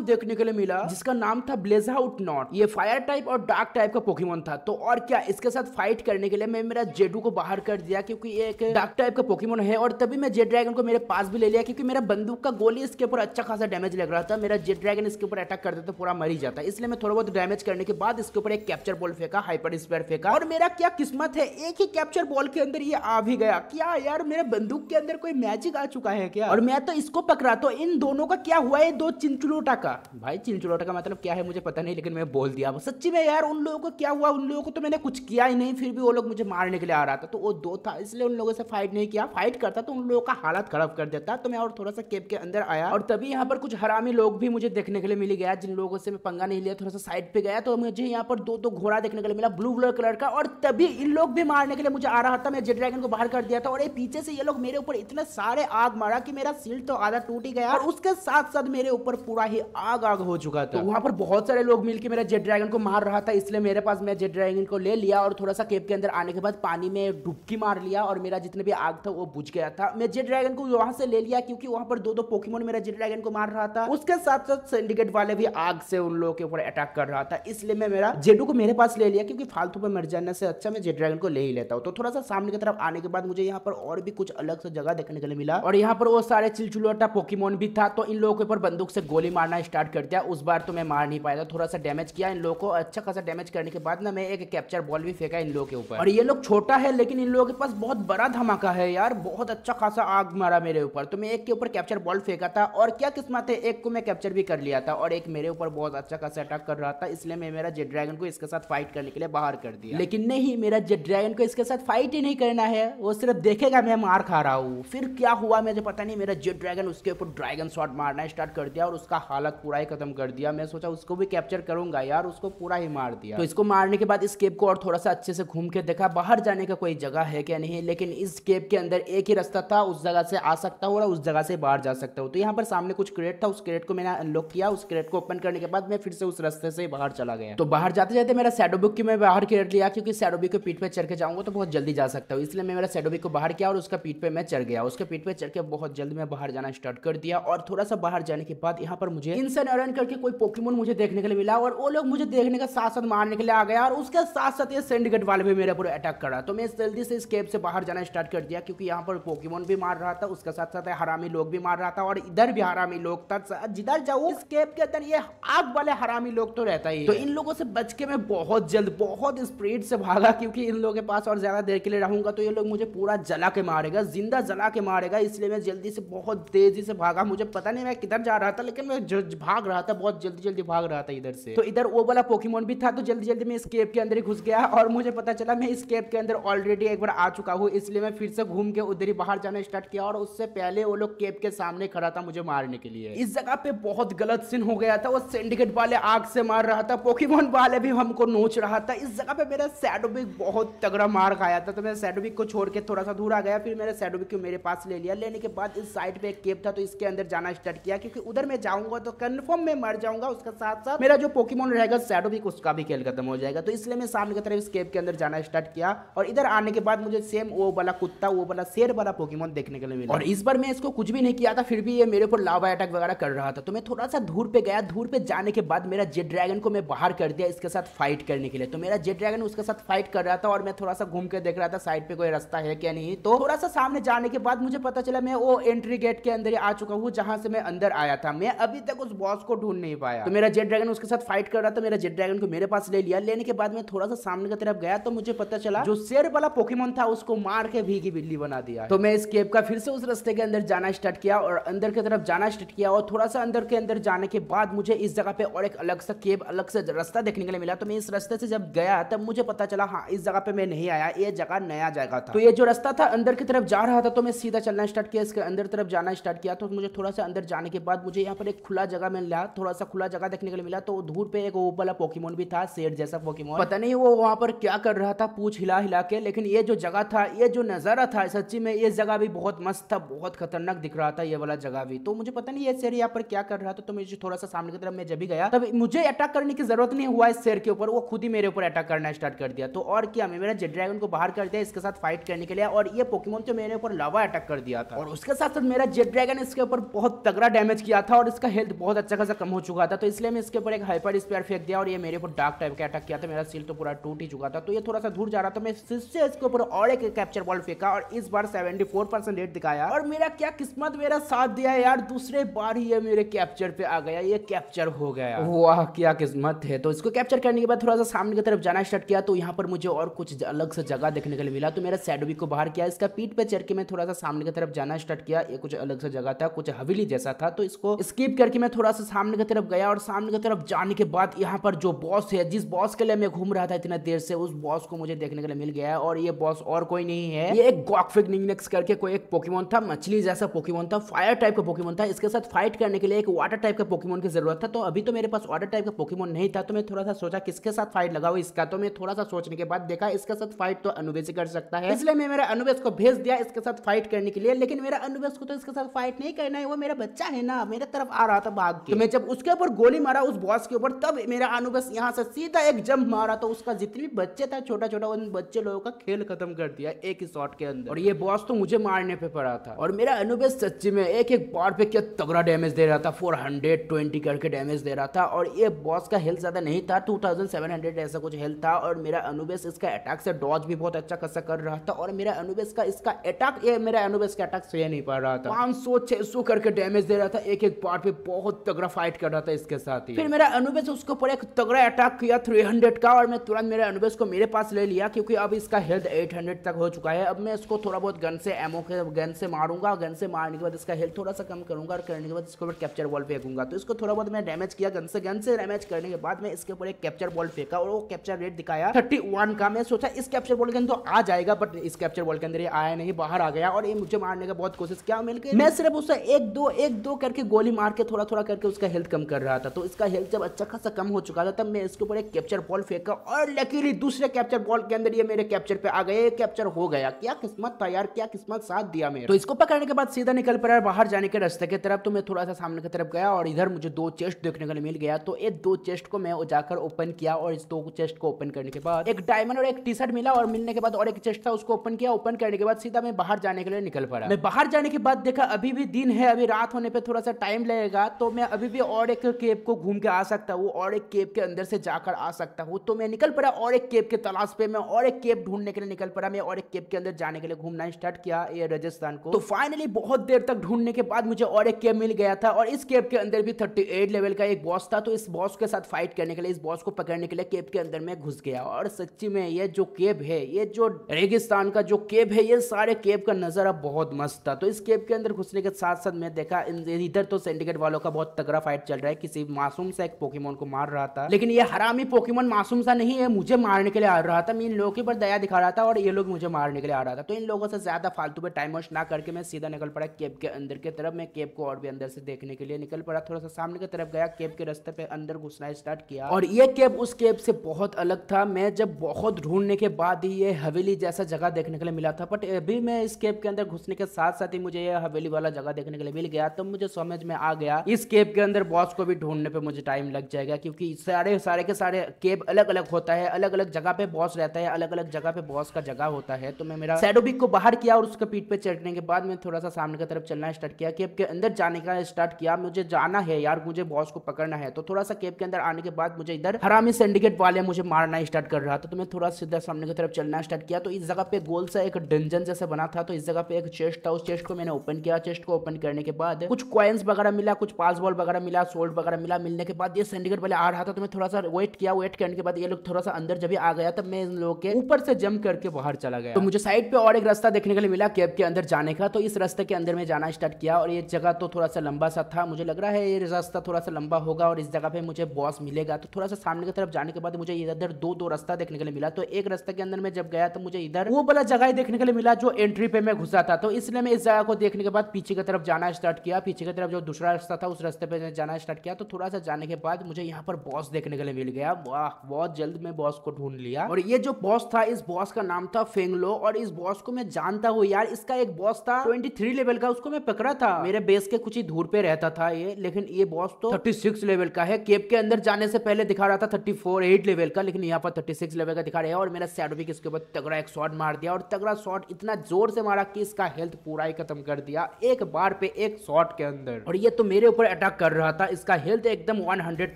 Speaker 1: देखने के लिए मिला जिसका नाम था ब्लेजा डाउट नॉट ये फायर टाइप और डार्क टाइप का पोकीमोन था तो और क्या इसके साथ फाइट करने के लिए मैं मेरा जेडू को बाहर कर दिया क्योंकि ये एक डार्क टाइप का पोकीमोन है और तभी मैं जेड ड्रैगन को मेरे पास भी ले लिया क्योंकि मेरा बंदूक का गोली इसके ऊपर अच्छा खासा डैमेज लग रहा था मेरा जेड ड्रैगन इसके ऊपर अटैक करते तो पूरा मर ही जाता इसलिए मैं थोड़ा बहुत डैमेज करने के बाद इसके ऊपर एक कैप्चर बॉल फेंका हाइपर स्पेयर फेंका और मेरा क्या किस्मत है एक ही कैप्चर बॉल के अंदर ये आ भी गया क्या यार मेरे बंदूक के अंदर कोई मैजिक आ चुका है क्या और मैं तो इसको पकड़ा तो इन दोनों का क्या हुआ है दो चिंचुलोटा का भाई चिंचुलोटा का मतलब क्या है मुझे पता नहीं लेकिन मैं बोल दिया सच्ची में यार उन लोगों को क्या हुआ उन लोगों को तो मैंने कुछ किया ही नहीं फिर भी वो लोग मुझे मारने के लिए आ रहा था तो वो दो था इसलिए उन लोगों से फाइट नहीं किया फाइट करता तो उन लोगों का हालत खराब कर देता तो मैं और थोड़ा सा कैब के अंदर आया और तभी यहाँ पर कुछ हरामी लोग भी मुझे देखने के लिए मिली गया जिन लोगों से मैं पंगा नहीं लिया थोड़ा सा साइड पे गया तो मुझे यहाँ पर दो दो घोड़ा देखने के लिए मिला ब्लू ब्लू कलर का और तभी इन लोग भी मारने के लिए मुझे आ रहा था मैं जेड ड्रैगन को बाहर कर दिया था और ये पीछे से ये लोग मेरे ऊपर इतने सारे आग मारा कि मेरा सील तो आधा टूट ही गया और उसके साथ साथ मेरे ऊपर पूरा ही आग आग हो चुका था तो वहां पर बहुत सारे लोग मिलकर मेरा जेड ड्रैगन को मार रहा था इसलिए मेरे पास मैं जेड ड्रैगन को ले लिया और थोड़ा सा केप के अंदर आने के बाद पानी में डुबकी मार लिया और मेरा जितने भी आग था वो बुझ गया था मैं जेड ड्रैगन को वहां से ले लिया क्योंकि वहां पर दो दो पोकीमोन मेरा जेड ड्रैगन को मार रहा था उसके साथ साथ सिंडिकेट वाले भी आग से उन लोगों के ऊपर अटैक कर रहा था इसलिए मैं मेरा जेडू को मेरे पास ले लिया क्योंकि फालतू में मर जाने से अच्छा मैं जेड ड्रैगन को ले ही लेता हूँ तो थोड़ा सा सामने की तरफ आने के बाद मुझे यहाँ पर और भी कुछ अलग सा जगह देखने के लिए मिला और यहाँ पर वो सारे चिलचुलटा पोकीमोन भी था तो इन लोगों के ऊपर बंदूक से गोली मारना स्टार्ट कर दिया उस बार तो मैं मार नहीं पाया था थोड़ा सा डैमेज किया इन लोगों को अच्छा खासा डैमेज करने के बाद ना मैं एक कैप्चर बॉल भी फेंका इन लोगों के ऊपर और ये लोग छोटा है लेकिन इन लोगों के पास बहुत बड़ा धमाका है यार बहुत अच्छा खासा आग मारा मेरे ऊपर तो मैं एक के ऊपर कैप्चर बॉल फेंका था और क्या किस्मत है एक को मैं कैप्चर भी कर लिया था और एक मेरे ऊपर बहुत अच्छा खासा अटैक कर रहा था इसलिए मैं मेरा जेड ड्रैगन को इसके साथ फाइट करने के लिए बाहर कर दिया लेकिन नहीं मेरा जेड ड्रैगन को इसके साथ फाइट ही नहीं करना है वो सिर्फ देखेगा मैं मार खा रहा हूँ फिर क्या हुआ मुझे पता नहीं मेरा जेड ड्रैगन उसके ऊपर ड्रैगन शॉट मारना स्टार्ट कर दिया और उसका हालत पूरा ही खत्म कर दिया मैं सोचा उसको भी कैप्चर कैप्चर करूंगा यार उसको पूरा ही मार दिया तो इसको मारने के बाद इस केप को और थोड़ा सा अच्छे से घूम के देखा बाहर जाने का कोई जगह है क्या नहीं लेकिन इस केप के अंदर एक ही रास्ता था उस जगह से आ सकता हूँ और उस जगह से बाहर जा सकता हूँ तो यहाँ पर सामने कुछ क्रेट था उस क्रेट को मैंने अनलॉक किया उस क्रेट को ओपन करने के बाद मैं फिर से उस रस्ते से बाहर चला गया तो बाहर जाते जाते मेरा सैडोबिक की मैं बाहर क्रेट लिया क्योंकि सैडोबिक को पीठ पर चढ़ के जाऊंगा तो बहुत जल्दी जा सकता हूँ इसलिए मैं मेरा सैडोबिक को बाहर किया और उसका पीठ पर मैं चढ़ गया उसके पीठ पर चढ़ के बहुत जल्दी मैं बाहर जाना स्टार्ट कर दिया और थोड़ा सा बाहर जाने के बाद यहाँ पर मुझे इंसान करके कोई पोकीमोन मुझे देखने के मिला और वो लोग मुझे देखने के साथ साथ मारने के लिए आ गया और उसके साथ साथ ये सिंडिकेट वाले भी मेरे पूरे अटैक कर रहा तो मैं जल्दी से इस से बाहर जाना स्टार्ट कर दिया क्योंकि यहाँ पर पोकीमोन भी मार रहा था उसके साथ साथ हरामी लोग भी मार रहा था और इधर भी हरामी लोग था जिधर जाऊ इस के अंदर ये आग वाले हरामी लोग तो रहता ही तो इन लोगों से बच के मैं बहुत जल्द बहुत स्पीड से भागा क्योंकि इन लोगों के पास और ज्यादा देर के लिए रहूंगा तो ये लोग मुझे पूरा जला के मारेगा जिंदा जला के मारेगा इसलिए मैं जल्दी से बहुत तेजी से भागा मुझे पता नहीं मैं किधर जा रहा था लेकिन मैं भाग रहा था बहुत जल्दी जल्दी भाग रहा था इधर से तो इधर वो वाला पोकीमोन भी था तो जल्दी जल्दी मैं इस के अंदर ही घुस गया और मुझे पता चला मैं इस के अंदर ऑलरेडी एक बार आ चुका हूँ इसलिए मैं फिर से घूम के उधर ही बाहर जाना स्टार्ट किया और उससे पहले वो लोग केप के सामने खड़ा था मुझे मारने के लिए इस जगह पे बहुत गलत सीन हो गया था वो सिंडिकेट वाले आग से मार रहा था पोकीमोन वाले भी हमको नोच रहा था इस जगह पे मेरा सैडोबिक बहुत तगड़ा मार खाया था तो मैं सैडोबिक को छोड़ के थोड़ा सा दूर आ गया फिर मेरे सैडोबिक को मेरे पास ले लिया लेने के बाद इस साइड पे एक केप था तो इसके अंदर जाना स्टार्ट किया क्योंकि उधर मैं जाऊंगा तो कन्फर्म मैं मर जाऊंगा उसके साथ साथ मेरा मेरा जो पोकीमोन रहेगा सैडो भी उसका भी खेल खत्म हो जाएगा तो इसलिए मैं सामने की तरफ इस केव के अंदर जाना स्टार्ट किया और इधर आने के बाद मुझे सेम वो वाला कुत्ता वो वाला शेर वाला पोकीमोन देखने के लिए मिला और इस बार मैं इसको कुछ भी नहीं किया था फिर भी ये मेरे ऊपर लावा अटैक वगैरह कर रहा था तो मैं थोड़ा सा दूर पे गया दूर पे जाने के बाद मेरा जेड ड्रैगन को मैं बाहर कर दिया इसके साथ फाइट करने के लिए तो मेरा जेड ड्रैगन उसके साथ फाइट कर रहा था और मैं थोड़ा सा घूम के देख रहा था साइड पे कोई रास्ता है क्या नहीं तो थोड़ा सा सामने जाने के बाद मुझे पता चला मैं वो एंट्री गेट के अंदर आ चुका हूँ जहां से मैं अंदर आया था मैं अभी तक उस बॉस को ढूंढ नहीं पाया तो मेरा जेड ड्रैगन उसके उसके साथ फाइट कर रहा था मेरा जेड ड्रैगन को मेरे पास ले लिया लेने के बाद मैं थोड़ा सा सामने की तरफ गया तो मुझे पता चला जो शेर वाला पोकेमोन था उसको मार के भीगी बिल्ली बना दिया तो मैं इस केब का फिर से उस रस्ते के अंदर जाना स्टार्ट किया और अंदर की तरफ जाना स्टार्ट किया और थोड़ा सा अंदर के अंदर जाने के बाद मुझे इस जगह पे और एक अलग सा केब अलग से रास्ता देखने के लिए मिला तो मैं इस रास्ते से जब गया तब मुझे पता चला हाँ इस जगह पे मैं नहीं आया ये जगह नया जगह था तो ये जो रास्ता था अंदर की तरफ जा रहा था तो मैं सीधा चलना स्टार्ट किया इसके अंदर तरफ जाना स्टार्ट किया तो मुझे थोड़ा सा अंदर जाने के बाद मुझे यहाँ पर एक खुला जगह मिला थोड़ा सा खुला जगह देखने के लिए मिला तो दूर पे एक वो वाला पोकीमोन भी था शेर जैसा पोकीमोन पता नहीं वो वहाँ पर क्या कर रहा था पूछ हिला हिला के लेकिन ये जो जगह था ये जो नज़ारा था सच्ची में ये जगह भी बहुत मस्त था बहुत खतरनाक दिख रहा था ये वाला जगह भी तो मुझे पता नहीं ये शेर यहाँ पर क्या कर रहा था तो मुझे थोड़ा सा सामने की तरफ मैं जब भी गया तब मुझे अटैक करने की जरूरत नहीं हुआ इस शेर के ऊपर वो खुद ही मेरे ऊपर अटैक करना स्टार्ट कर दिया तो और क्या मैं मेरा जेड ड्रैगन को बाहर कर दिया इसके साथ फाइट करने के लिए और ये पोकीमोन तो मेरे ऊपर लावा अटैक कर दिया था और उसके साथ साथ मेरा जेड ड्रैगन इसके ऊपर बहुत तगड़ा डैमेज किया था और इसका हेल्थ बहुत अच्छा खासा कम हो चुका था तो इसलिए मैं इसके ऊपर एक हाइपर स्पेयर फेंक दिया और ये मेरे ऊपर डार्क टाइप का अटैक किया था मेरा सील तो पूरा टूट ही चुका था तो ये थोड़ा सा दूर जा रहा था मैं फिर से इसके ऊपर और एक कैप्चर बॉल फेंका और इस बार सेवेंटी फोर परसेंट रेट दिखाया और मेरा क्या किस्मत मेरा साथ दिया यार दूसरे बार ही ये मेरे कैप्चर पे आ गया ये कैप्चर हो गया वाह क्या किस्मत है तो इसको कैप्चर करने के बाद थोड़ा सा सामने की तरफ जाना स्टार्ट किया तो यहाँ पर मुझे और कुछ अलग से जगह देखने के लिए मिला तो मेरा सैडोबी को बाहर किया इसका पीठ पे चढ़ के मैं थोड़ा सा सामने की तरफ जाना स्टार्ट किया ये कुछ अलग से जगह था कुछ हवेली जैसा था तो इसको स्किप करके मैं थोड़ा सा सामने की तरफ गया और सामने की तरफ जाने के बाद यहाँ पर जो बॉस है जिस बॉस के लिए मैं घूम रहा था इतना देर से उस बॉस को मुझे देखने के लिए मिल गया है और ये बॉस और कोई नहीं है ये एक गॉकफिक निंगनेक्स करके कोई एक पोकेमोन था मछली जैसा पोकेमोन था फायर टाइप का पोकेमोन था इसके साथ फाइट करने के लिए एक वाटर टाइप का पोकेमोन की जरूरत था तो अभी तो मेरे पास वाटर टाइप का पोकेमोन नहीं था तो मैं थोड़ा सा सोचा किसके साथ फाइट लगाओ इसका तो मैं थोड़ा सा सोचने के बाद देखा इसके साथ फाइट तो अनुवेश कर सकता है इसलिए मैं मेरा अनुवेश को भेज दिया इसके साथ फाइट करने के लिए लेकिन मेरा अनुवेश को तो इसके साथ फाइट नहीं करना है वो मेरा बच्चा है ना मेरे तरफ आ रहा था भाग तो मैं जब उसके ऊपर गोली मारा उस बॉस बस के ऊपर तब मेरा आनू बस यहाँ से सीधा एक जंप मारा तो उसका जितने भी बच्चे था छोटा छोटा उन बच्चे लोगों का खेल खत्म कर दिया एक ही शॉट के अंदर और ये बॉस तो मुझे मारने पे पड़ा था और मेरा अनुबेस सच्ची में एक एक बार पे क्या तगड़ा डैमेज दे रहा था 420 करके डैमेज दे रहा था और ये बॉस का हेल्थ ज्यादा नहीं था 2700 ऐसा कुछ हेल्थ था और मेरा अनुबेस इसका अटैक से डॉज भी बहुत अच्छा खासा कर रहा था और मेरा अनुबेस का इसका अटैक ये मेरा अनुबेस का अटैक सही नहीं पा रहा था पाँच सौ करके डैमेज दे रहा था एक एक पार्ट पे बहुत तगड़ा फाइट कर रहा था इसके साथ ही फिर मेरा मेरा अनुवेश उसके ऊपर एक तगड़ा अटैक किया 300 का और मैं तुरंत मेरे अनुवेश को मेरे पास ले लिया क्योंकि अब इसका हेल्थ 800 तक हो चुका है अब मैं इसको थोड़ा बहुत गन से एमओ के गन से मारूंगा गन से मारने के बाद इसका हेल्थ थोड़ा सा कम करूंगा और करने के बाद इसके ऊपर कैप्चर बॉल फेंकूंगा तो इसको थोड़ा बहुत मैं डैमेज किया गन से गन से डैमेज करने के बाद मैं इसके ऊपर एक कैप्चर बॉल फेंका और वो कैप्चर रेट दिखाया थर्टी का मैं सोचा इस कैप्चर बॉल के अंदर तो आ जाएगा बट इस कैप्चर बॉल के अंदर ये आया नहीं बाहर आ गया और ये मुझे मारने का बहुत कोशिश किया मिलकर मैं सिर्फ उससे एक दो एक दो करके गोली मार के थोड़ा थोड़ा करके उसका हेल्थ कम कर रहा था तो इसका हेल्थ जब अच्छा खासा कम हो चुका था तब मैं इसके ऊपर एक कैप्चर बॉल फेंका और लकीली दूसरे कैप्चर बॉल के अंदर ये मेरे कैप्चर पे आ गए कैप्चर हो गया क्या किस्मत था यार क्या किस्मत साथ दिया मेरे तो इसको पकड़ने के बाद सीधा निकल पड़ा बाहर जाने के रास्ते की तरफ तो मैं थोड़ा सा सामने की तरफ गया और इधर मुझे दो चेस्ट देखने को मिल गया तो ये दो चेस्ट को मैं जाकर ओपन किया और इस दो चेस्ट को ओपन करने के बाद एक डायमंड और एक टी शर्ट मिला और मिलने के बाद और एक चेस्ट था उसको ओपन किया ओपन करने के बाद सीधा मैं बाहर जाने के लिए निकल पड़ा मैं बाहर जाने के बाद देखा अभी भी दिन है अभी रात होने पर थोड़ा सा टाइम लगेगा तो मैं अभी भी और एक केब को घूम के आ सकता हूँ और एक केब के अंदर से जाकर आ सकता हूँ तो मैं निकल पड़ा और एक केब के तलाश पे मैं और एक केब ढूंढने के लिए निकल पड़ा मैं और एक केब के अंदर जाने के लिए घूमना स्टार्ट किया ये राजस्थान को तो फाइनली बहुत देर तक ढूंढने के बाद मुझे और एक केब मिल गया था और इस केब के अंदर भी थर्टी लेवल का एक बॉस था तो इस बॉस के साथ फाइट करने के लिए इस बॉस को पकड़ने के लिए केब के अंदर में घुस गया और सच्ची में ये जो केब है ये जो रेगिस्तान का जो केब है ये सारे केब का नजारा बहुत मस्त था तो इस केब के अंदर घुसने के साथ साथ मैं देखा इधर तो सिंडिकेट वालों का बहुत तगड़ा फाइट चल रहा है किसी मासूम से एक पोकेमोन को मार रहा था लेकिन ये हरामी पोकेमोन मासूम सा नहीं है मुझे मारने के लिए आ रहा था मैं इन लोगों के ऊपर दया दिखा रहा था और ये लोग मुझे मारने के लिए आ रहा था तो इन लोगों से ज्यादा फालतू पर टाइम वेस्ट ना करके मैं सीधा निकल पड़ा केब के अंदर की के तरफ मैं केब को और भी अंदर से देखने के लिए निकल पड़ा थोड़ा सा सामने की तरफ गया केब के रस्ते पे अंदर घुसना स्टार्ट किया और ये केब उस केब से बहुत अलग था मैं जब बहुत ढूंढने के बाद ही ये हवेली जैसा जगह देखने के लिए मिला था बट अभी मैं इस केब के अंदर घुसने के साथ साथ ही मुझे ये हवेली वाला जगह देखने के लिए मिल गया तो मुझे समझ में आ गया इस केब के अंदर बॉस को भी ढूंढने पे मुझे टाइम टाइम लग जाएगा क्योंकि सारे सारे के सारे केब अलग अलग होता है अलग अलग जगह पे बॉस रहता है अलग अलग जगह पे बॉस का जगह होता है तो मैं मेरा सैडोबिक को बाहर किया और उसके पीठ पे चढ़ने के बाद मैं थोड़ा सा सामने की तरफ चलना स्टार्ट किया केब के अंदर जाने का स्टार्ट किया मुझे जाना है यार मुझे बॉस को पकड़ना है तो थोड़ा सा केब के अंदर आने के बाद मुझे इधर हरामी सिंडिकेट वाले मुझे मारना स्टार्ट कर रहा था तो मैं थोड़ा सीधा सामने की तरफ चलना स्टार्ट किया तो इस जगह पे गोल सा एक डंजन जैसा बना था तो इस जगह पे एक चेस्ट था उस चेस्ट को मैंने ओपन किया चेस्ट को ओपन करने के बाद कुछ कॉइन्स वगैरह मिला कुछ पास बॉल वगैरह मिला सोल्ड वगैरह मिला मिलने के बाद दिया चंडीगढ़ पहले आ रहा था तो मैं थोड़ा सा वेट किया वेट करने के बाद ये लोग थोड़ा सा अंदर जब आ गया तब मैं इन लोगों के ऊपर से जम करके बाहर चला गया तो मुझे साइड पे और एक रास्ता देखने के लिए मिला कैब के अंदर जाने का तो इस रास्ते के अंदर मैं जाना स्टार्ट किया और ये जगह तो थोड़ा सा लंबा सा था मुझे लग रहा है ये रास्ता थोड़ा सा लंबा होगा और इस जगह पे मुझे बॉस मिलेगा तो थोड़ा सा सामने की तरफ जाने के बाद मुझे इधर दो दो रास्ता देखने के लिए मिला तो एक रास्ते के अंदर मैं जब गया तो मुझे इधर वो बड़ा जगह देखने के लिए मिला जो एंट्री पे मैं घुसा था तो इसलिए मैं इस जगह को देखने के बाद पीछे की तरफ जाना स्टार्ट किया पीछे की तरफ जो दूसरा रास्ता था उस रास्ते पे जाना स्टार्ट किया तो थोड़ा सा जाने के के बाद मुझे यहाँ पर बॉस देखने के लिए मिल गया वाह बहुत जल्द मैं बॉस को ढूंढ लिया और ये जो बॉस था इस बॉस का नाम था फेंगलो और इस बॉस को मैं जानता हूँ यार इसका एक बॉस था ट्वेंटी लेवल का उसको मैं पकड़ा था मेरे बेस के कुछ ही दूर पे रहता था ये लेकिन ये बॉस तो थर्टी लेवल का है केप के अंदर जाने से पहले दिखा रहा था थर्टी फोर लेवल का लेकिन यहाँ पर थर्टी लेवल का दिखा रहा है और मेरा सैडविक इसके ऊपर तगड़ा एक शॉर्ट मार दिया और तगड़ा शॉर्ट इतना जोर से मारा कि इसका हेल्थ पूरा ही खत्म कर दिया एक बार पे एक शॉट के अंदर और ये तो मेरे ऊपर अटैक कर रहा था इसका हेल्थ एकदम वन हंड्रेड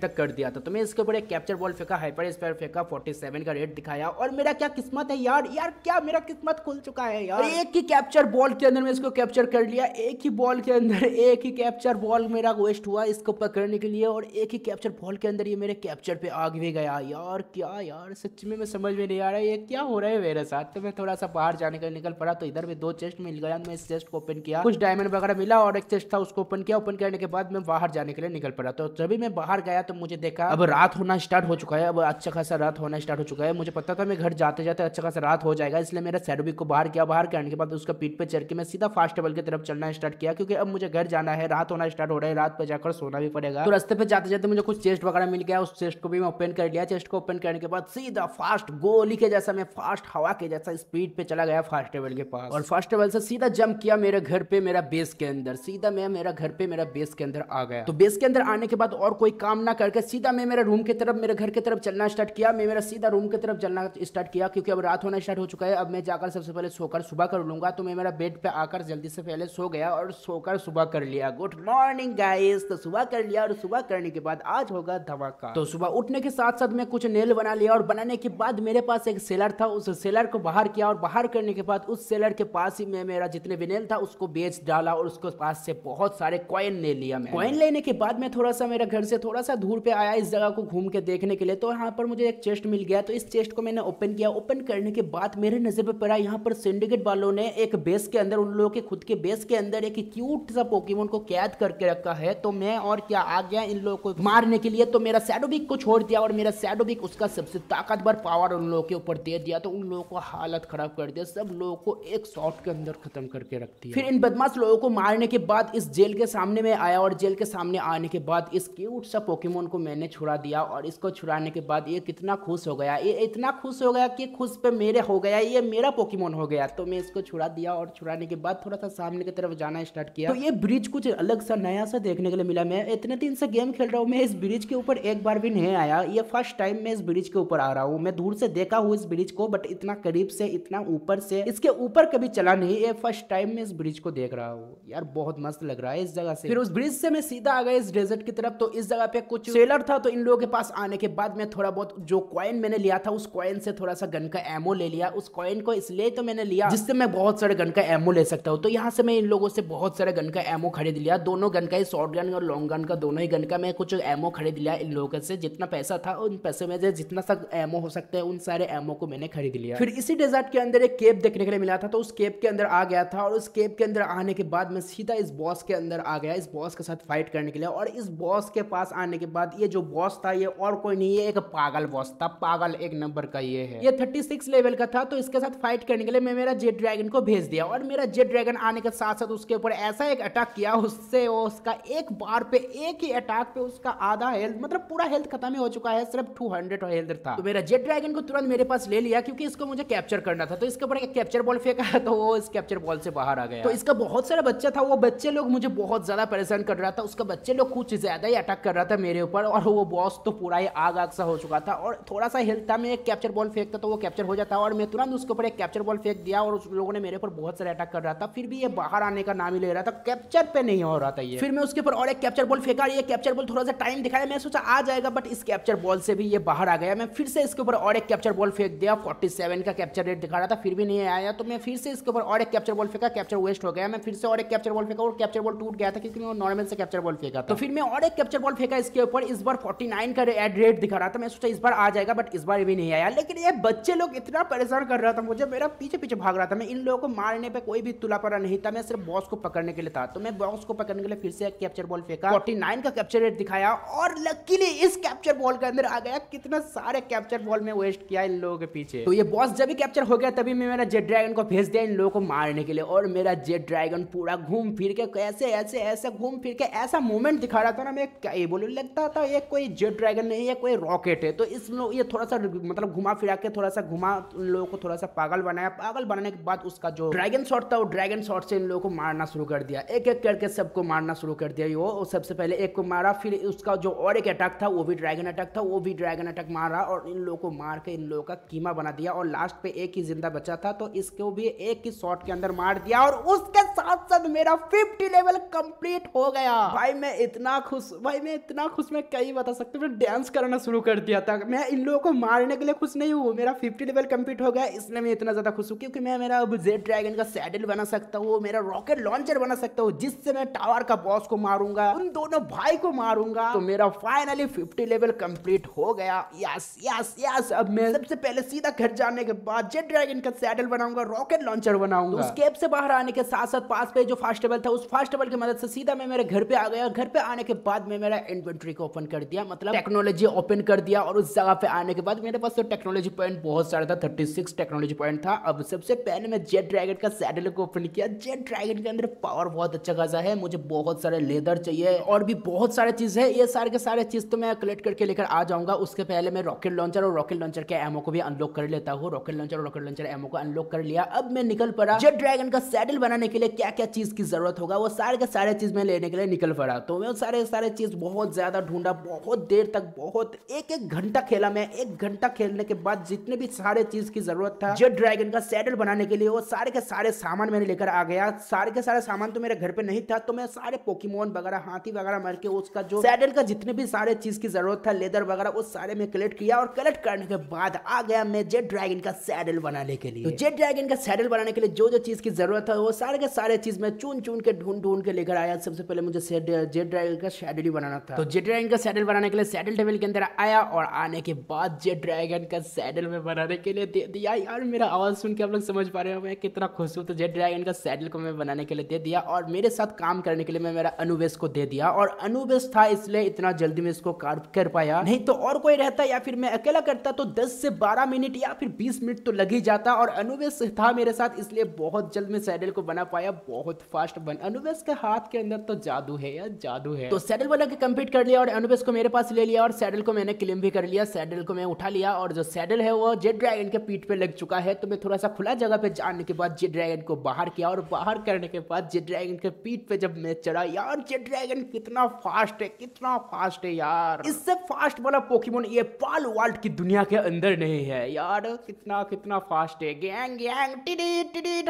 Speaker 1: तक कर दिया था तो मैं इसके ऊपर एक कैप्चर बॉल फेंका हाइपर स्पेयर फेंका फोर्टी सेवन का रेट दिखाया और मेरा क्या किस्मत है यार यार क्या मेरा किस्मत खुल चुका है यार एक ही कैप्चर बॉल के अंदर मैं इसको कैप्चर कर लिया एक ही बॉल के अंदर एक ही कैप्चर बॉल मेरा वेस्ट हुआ इसको पकड़ने के लिए और एक ही कैप्चर बॉल के अंदर ये मेरे कैप्चर पे आग भी गया यार क्या यार सच में मैं समझ में नहीं आ रहा ये क्या हो रहा है मेरे साथ तो मैं थोड़ा सा बाहर जाने के निकल पड़ा तो इधर भी दो चेस्ट मिल गया मैं इस चेस्ट को ओपन किया कुछ डायमंड वगैरह मिला और एक चेस्ट था उसको ओपन किया ओपन करने के बाद मैं बाहर जाने के लिए निकल पड़ा तो जब भी मैं बाहर बाहर गया तो मुझे देखा अब रात होना स्टार्ट हो चुका है अब अच्छा खासा रात होना स्टार्ट हो चुका है मुझे पता था मैं घर जाते जाते अच्छा खासा रात हो जाएगा इसलिए मेरा सैडोबिक को बाहर किया बाहर करने के बाद उसका पीठ पर चढ़ के मैं सीधा फास्ट टेबल की तरफ चलना स्टार्ट किया क्योंकि अब मुझे घर जाना है रात होना स्टार्ट हो रहा है रात पर जाकर सोना भी पड़ेगा तो रस्ते पर जाते जाते मुझे कुछ चेस्ट वगैरह मिल गया उस चेस्ट को भी मैं ओपन कर लिया चेस्ट को ओपन करने के बाद सीधा फास्ट गोली के जैसा मैं फास्ट हवा के जैसा स्पीड पे चला गया फास्ट टेबल के पास और फास्ट टेबल से सीधा जंप किया मेरे घर पे मेरा बेस के अंदर सीधा मैं मेरा घर पे मेरा बेस के अंदर आ गया तो बेस के अंदर आने के बाद और कोई काम काम ना करके सीधा मैं मेरे रूम की तरफ मेरे घर की तरफ चलना स्टार्ट किया मैं मेरा सीधा रूम की तरफ चलना स्टार्ट किया क्योंकि अब रात होना स्टार्ट हो चुका है अब मैं जाकर सबसे पहले सोकर सुबह कर लूँगा तो मैं मेरा बेड पे आकर जल्दी से पहले सो गया और सोकर सुबह कर लिया गुड मॉर्निंग गाइस तो सुबह कर लिया और सुबह करने के बाद आज होगा धमाका तो सुबह उठने के साथ साथ मैं कुछ नेल बना लिया और बनाने के बाद मेरे पास एक सेलर था उस सेलर को बाहर किया और बाहर करने के बाद उस सेलर के पास ही मैं मेरा जितने भी नेल था उसको बेच डाला और उसके पास से बहुत सारे कॉइन ले लिया मैं कॉइन लेने के बाद मैं थोड़ा सा मेरे घर से थोड़ा थोड़ा सा दूर पे आया इस जगह को घूम के देखने के लिए तो यहाँ पर मुझे एक चेस्ट मिल गया तो इस चेस्ट को मैंने ओपन किया ओपन करने के बाद मेरे नज़र पर पड़ा यहाँ पर सिंडिकेट वालों ने एक बेस के अंदर उन लोगों के खुद के बेस के अंदर एक क्यूट सा पोकीमोन को कैद करके रखा है तो मैं और क्या आ गया इन लोगों को मारने के लिए तो मेरा सैडोबिक को छोड़ दिया और मेरा सैडोबिक उसका सबसे ताकतवर पावर उन लोगों के ऊपर दे दिया तो उन लोगों को हालत खराब कर दिया सब लोगों को एक शॉट के अंदर खत्म करके रख दिया फिर इन बदमाश लोगों को मारने के बाद इस जेल के सामने में आया और जेल के सामने आने के बाद इस क्यूट सा पोकेमोन को मैंने छुड़ा दिया और इसको छुड़ाने के बाद ये कितना खुश हो गया ये इतना खुश हो गया कि खुश पे मेरे हो गया ये मेरा पोकेमोन हो गया तो मैं इसको छुड़ा दिया और छुड़ाने के बाद थोड़ा सा सामने की तरफ जाना स्टार्ट किया तो ये ब्रिज कुछ अलग सा नया सा देखने के लिए मिला मैं इतने दिन से गेम खेल रहा हूँ मैं इस ब्रिज के ऊपर एक बार भी नहीं आया ये फर्स्ट टाइम मैं इस ब्रिज के ऊपर आ रहा हूँ मैं दूर से देखा हूँ इस ब्रिज को बट इतना करीब से इतना ऊपर से इसके ऊपर कभी चला नहीं ये फर्स्ट टाइम मैं इस ब्रिज को देख रहा हूँ यार बहुत मस्त लग रहा है इस जगह से फिर उस ब्रिज से मैं सीधा आ गया इस डेजर्ट की तरफ तो इस जगह पे पे कुछ सेलर था तो इन लोगों के पास आने के बाद मैं थोड़ा बहुत जो कॉइन मैंने लिया था उस कॉइन से थोड़ा सा गन का एमओ ले लिया उस कॉइन को इसलिए तो मैंने लिया जिससे मैं बहुत सारे गन का एमओ ले सकता हूँ तो यहाँ से मैं इन लोगों से बहुत सारे गन का एमओ खरीद लिया दोनों गन का ही शॉर्ट गन और लॉन्ग गन का दोनों ही गन का मैं कुछ एमओ खरीद लिया इन लोगों से जितना पैसा था उन पैसे में जितना सा एमओ हो सकते हैं उन सारे एमओ को मैंने खरीद लिया फिर इसी डेजर्ट के अंदर एक केप देखने के लिए मिला था तो उस केप के अंदर आ गया था और उस केप के अंदर आने के बाद मैं सीधा इस बॉस के अंदर आ गया इस बॉस के साथ फाइट करने के लिए और इस बॉस के पास आने मारने के बाद ये जो बॉस था ये और कोई नहीं है एक पागल बॉस था पागल एक नंबर का ये है ये थर्टी सिक्स लेवल का था तो इसके साथ फाइट करने के लिए मैं मेरा जेट ड्रैगन को भेज दिया और मेरा जेट ड्रैगन आने के साथ साथ उसके ऊपर ऐसा एक अटैक किया उससे वो उसका एक बार पे एक ही अटैक पे उसका आधा हेल्थ मतलब पूरा हेल्थ खत्म ही हो चुका है सिर्फ टू हंड्रेड हेल्थ था तो मेरा जेट ड्रैगन को तुरंत मेरे पास ले लिया क्योंकि इसको मुझे कैप्चर करना था तो इसके ऊपर कैप्चर बॉल फेंका तो वो इस कैप्चर बॉल से बाहर आ गया तो इसका बहुत सारा बच्चा था वो बच्चे लोग मुझे बहुत ज्यादा परेशान कर रहा था उसका बच्चे लोग कुछ ज्यादा ही अटैक कर रहा था था मेरे ऊपर और वो बॉस तो पूरा ही आग आग सा हो चुका था और थोड़ा सा हिलता मैं एक कैप्चर बॉल फेंकता तो वो कैप्चर हो जाता और मैं तुरंत उसके ऊपर एक कैप्चर बॉल फेंक दिया और उस लोगों ने मेरे ऊपर बहुत सारे अटैक कर रहा था फिर भी ये बाहर आने का नाम ही ले रहा था कैप्चर पे नहीं हो रहा था ये फिर मैं उसके ऊपर और एक कैप्चर बॉल फेंका ये कैप्चर बॉल थोड़ा सा टाइम दिखाया मैं सोचा आ जाएगा बट इस कैप्चर बॉल से भी ये बाहर आ गया मैं फिर से इसके ऊपर और एक कैप्चर बॉल फेंक दिया फोर्टी का कैप्चर रेट दिखा रहा था फिर भी नहीं आया तो मैं फिर से इसके ऊपर और एक कैप्चर बॉल फेंका कैप्चर वेस्ट हो गया मैं फिर से और एक कैप्चर बॉल फेंका और कैप्चर बॉल टूट गया था क्योंकि नॉर्मल से कैप्चर बॉल फेंका तो फिर मैं और एक कैप्चर बॉल फेंका इसके ऊपर इस बार 49 का एड रेट दिखा रहा था मैं सोचा इस बार आ जाएगा बट इस बार भी नहीं आया लेकिन ये बच्चे लोग इतना परेशान कर रहा था मुझे मेरा पीछे पीछे भाग रहा था मैं इन लोगों को मारने पर कोई भी तुला पड़ा नहीं था मैं सिर्फ बॉस को पकड़ने के लिए था तो मैं बॉस को पकड़ने के लिए फिर से कैप्चर बॉल फेंका फोर्टी का कैप्चर रेट दिखाया और लकीली इस कैप्चर बॉल के अंदर आ गया कितना सारे कैप्चर बॉल में वेस्ट किया इन लोगों के पीछे तो ये बॉस जब भी कैप्चर हो गया तभी मैं मेरा जेड ड्रैगन को भेज दिया इन लोगों को मारने के लिए और मेरा जेड ड्रैगन पूरा घूम फिर के कैसे ऐसे ऐसे घूम फिर के ऐसा मोमेंट दिखा रहा था ना मैं क्या ये बोलू लगता था ये कोई जेट ड्रैगन नहीं है कोई रॉकेट है तो इस ये थोड़ा सा मतलब घुमा फिरा के थोड़ा सा घुमा उन लोगों को थोड़ा सा पागल बनाया पागल बनाने के बाद उसका जो ड्रैगन शॉट था वो ड्रैगन शॉट से इन लोगों को मारना शुरू कर दिया एक एक करके सबको मारना शुरू कर दिया वो सबसे पहले एक को मारा फिर उसका जो और एक अटैक था वो भी ड्रैगन अटैक था वो भी ड्रैगन अटैक मारा और इन लोगों को मार के इन लोगों का कीमा बना दिया और लास्ट पे एक ही जिंदा बचा था तो इसको भी एक ही शॉट के अंदर मार दिया और उसके साथ साथ मेरा फिफ्टी लेवल कंप्लीट हो गया भाई मैं इतना खुश भाई मैं इतना इतना खुश मैं कहीं बता सकते हूँ डांस करना शुरू कर दिया था मैं इन लोगों को मारने के लिए खुश नहीं हूँ मेरा फिफ्टी लेवल कम्प्लीट हो गया इसलिए मैं इतना ज़्यादा खुश हूँ क्योंकि मैं मेरा अब जेड ड्रैगन का सैडल बना सकता हूँ मेरा रॉकेट लॉन्चर बना सकता हूँ जिससे मैं टावर का बॉस को मारूंगा उन दोनों भाई को मारूंगा तो मेरा फाइनली फिफ्टी लेवल कम्प्लीट हो गया यस यस यस अब मैं सबसे पहले सीधा घर जाने के बाद जेड ड्रैगन का सैडल बनाऊंगा रॉकेट लॉन्चर बनाऊंगा तो से बाहर आने के साथ साथ पास पे जो फास्ट टेबल था उस फास्ट टेबल की मदद से सीधा मैं मेरे घर पे आ गया घर पे आने के बाद मैं मेरा एंड कंट्री को ओपन कर दिया मतलब टेक्नोलॉजी ओपन कर दिया और उस जगह पे आने के बाद मेरे पास तो टेक्नोलॉजी पॉइंट बहुत सारा था थर्टी सिक्स टेक्नोलॉजी पॉइंट था अब सबसे पहले मैं जेट ड्रैगन का सैडल को ओपन किया जेट ड्रैगन के अंदर पावर बहुत अच्छा खासा है मुझे बहुत सारे लेदर चाहिए और भी बहुत सारे चीज है ये सारे के सारे चीज तो मैं कलेक्ट करके लेकर आ जाऊंगा उसके पहले मैं रॉकेट लॉन्चर और रॉकेट लॉन्चर के एमओ को भी अनलॉक कर लेता हूँ रॉकेट लॉन्चर और रॉकेट लॉन्चर एमओ को अनलॉक कर लिया अब मैं निकल पड़ा जेट ड्रैगन का सैडल बनाने के लिए क्या क्या चीज की जरूरत होगा वो सारे के सारे चीज मैं लेने के लिए निकल पड़ा तो मैं सारे सारे चीज बहुत ज़्यादा ढूंढा बहुत देर तक बहुत एक एक घंटा खेला मैं एक घंटा खेलने के बाद जितने भी सारे चीज़ की ज़रूरत था जेट ड्रैगन का सैडल बनाने के लिए वो सारे के सारे सामान मैंने लेकर आ गया सारे के सारे सामान तो मेरे घर पे नहीं था तो मैं सारे पोकीमोन वगैरह हाथी वगैरह मर के उसका जो सैडल का जितने भी सारे चीज़ की ज़रूरत था लेदर वगैरह वो सारे मैं कलेक्ट किया और कलेक्ट करने के बाद आ गया मैं जेट ड्रैगन का सैडल बनाने के लिए जेड तो जेट ड्रैगन का सैडल बनाने के लिए जो जो चीज़ की ज़रूरत था वो सारे के सारे चीज़ मैं चुन चुन के ढूंढ ढूंढ के लेकर आया सबसे पहले मुझे जेट ड्रैगन का सैडल ही बनाना था तो जेट ड्रैगन का सैडल बनाने के लिए सैडल टेबल के अंदर आया और आने के बाद जेट ड्रैगन का सैडल में बनाने के लिए दे दिया यार मेरा आवाज़ सुन के आप लोग समझ पा रहे हो मैं कितना खुश हूँ तो जेट ड्रैगन का सैडल को मैं बनाने के लिए दे दिया और मेरे साथ काम करने के लिए मैं मेरा अनुवेश को दे दिया और अनुवेश था इसलिए इतना जल्दी में इसको कार्व कर पाया नहीं तो और कोई रहता या फिर मैं अकेला करता तो दस से बारह मिनट या फिर बीस मिनट तो लग ही जाता और अनुवेश था मेरे साथ इसलिए बहुत जल्द मैं सैडल को बना पाया बहुत फास्ट बन अनुवेश के हाथ के अंदर तो जादू है यार जादू है तो सैडल वाला के कम्पीट कर लिया और एनुबिस को मेरे पास ले लिया और सैडल को मैंने क्लेम भी कर लिया सैडल को मैं उठा लिया और जो सैडल है वो जेड ड्रैगन के पीठ पे लग चुका है तो मैं थोड़ा सा खुला जगह पे जाने के बाद जेड ड्रैगन को बाहर किया और बाहर करने के बाद जेड ड्रैगन के पीठ पे जब मैं चढ़ा यार जेड ड्रैगन कितना फास्ट है कितना फास्ट है यार इससे फास्ट वाला पोकीमोन ये पाल वाल्ट की दुनिया के अंदर नहीं है यार कितना कितना फास्ट है गैंग गैंग टिडी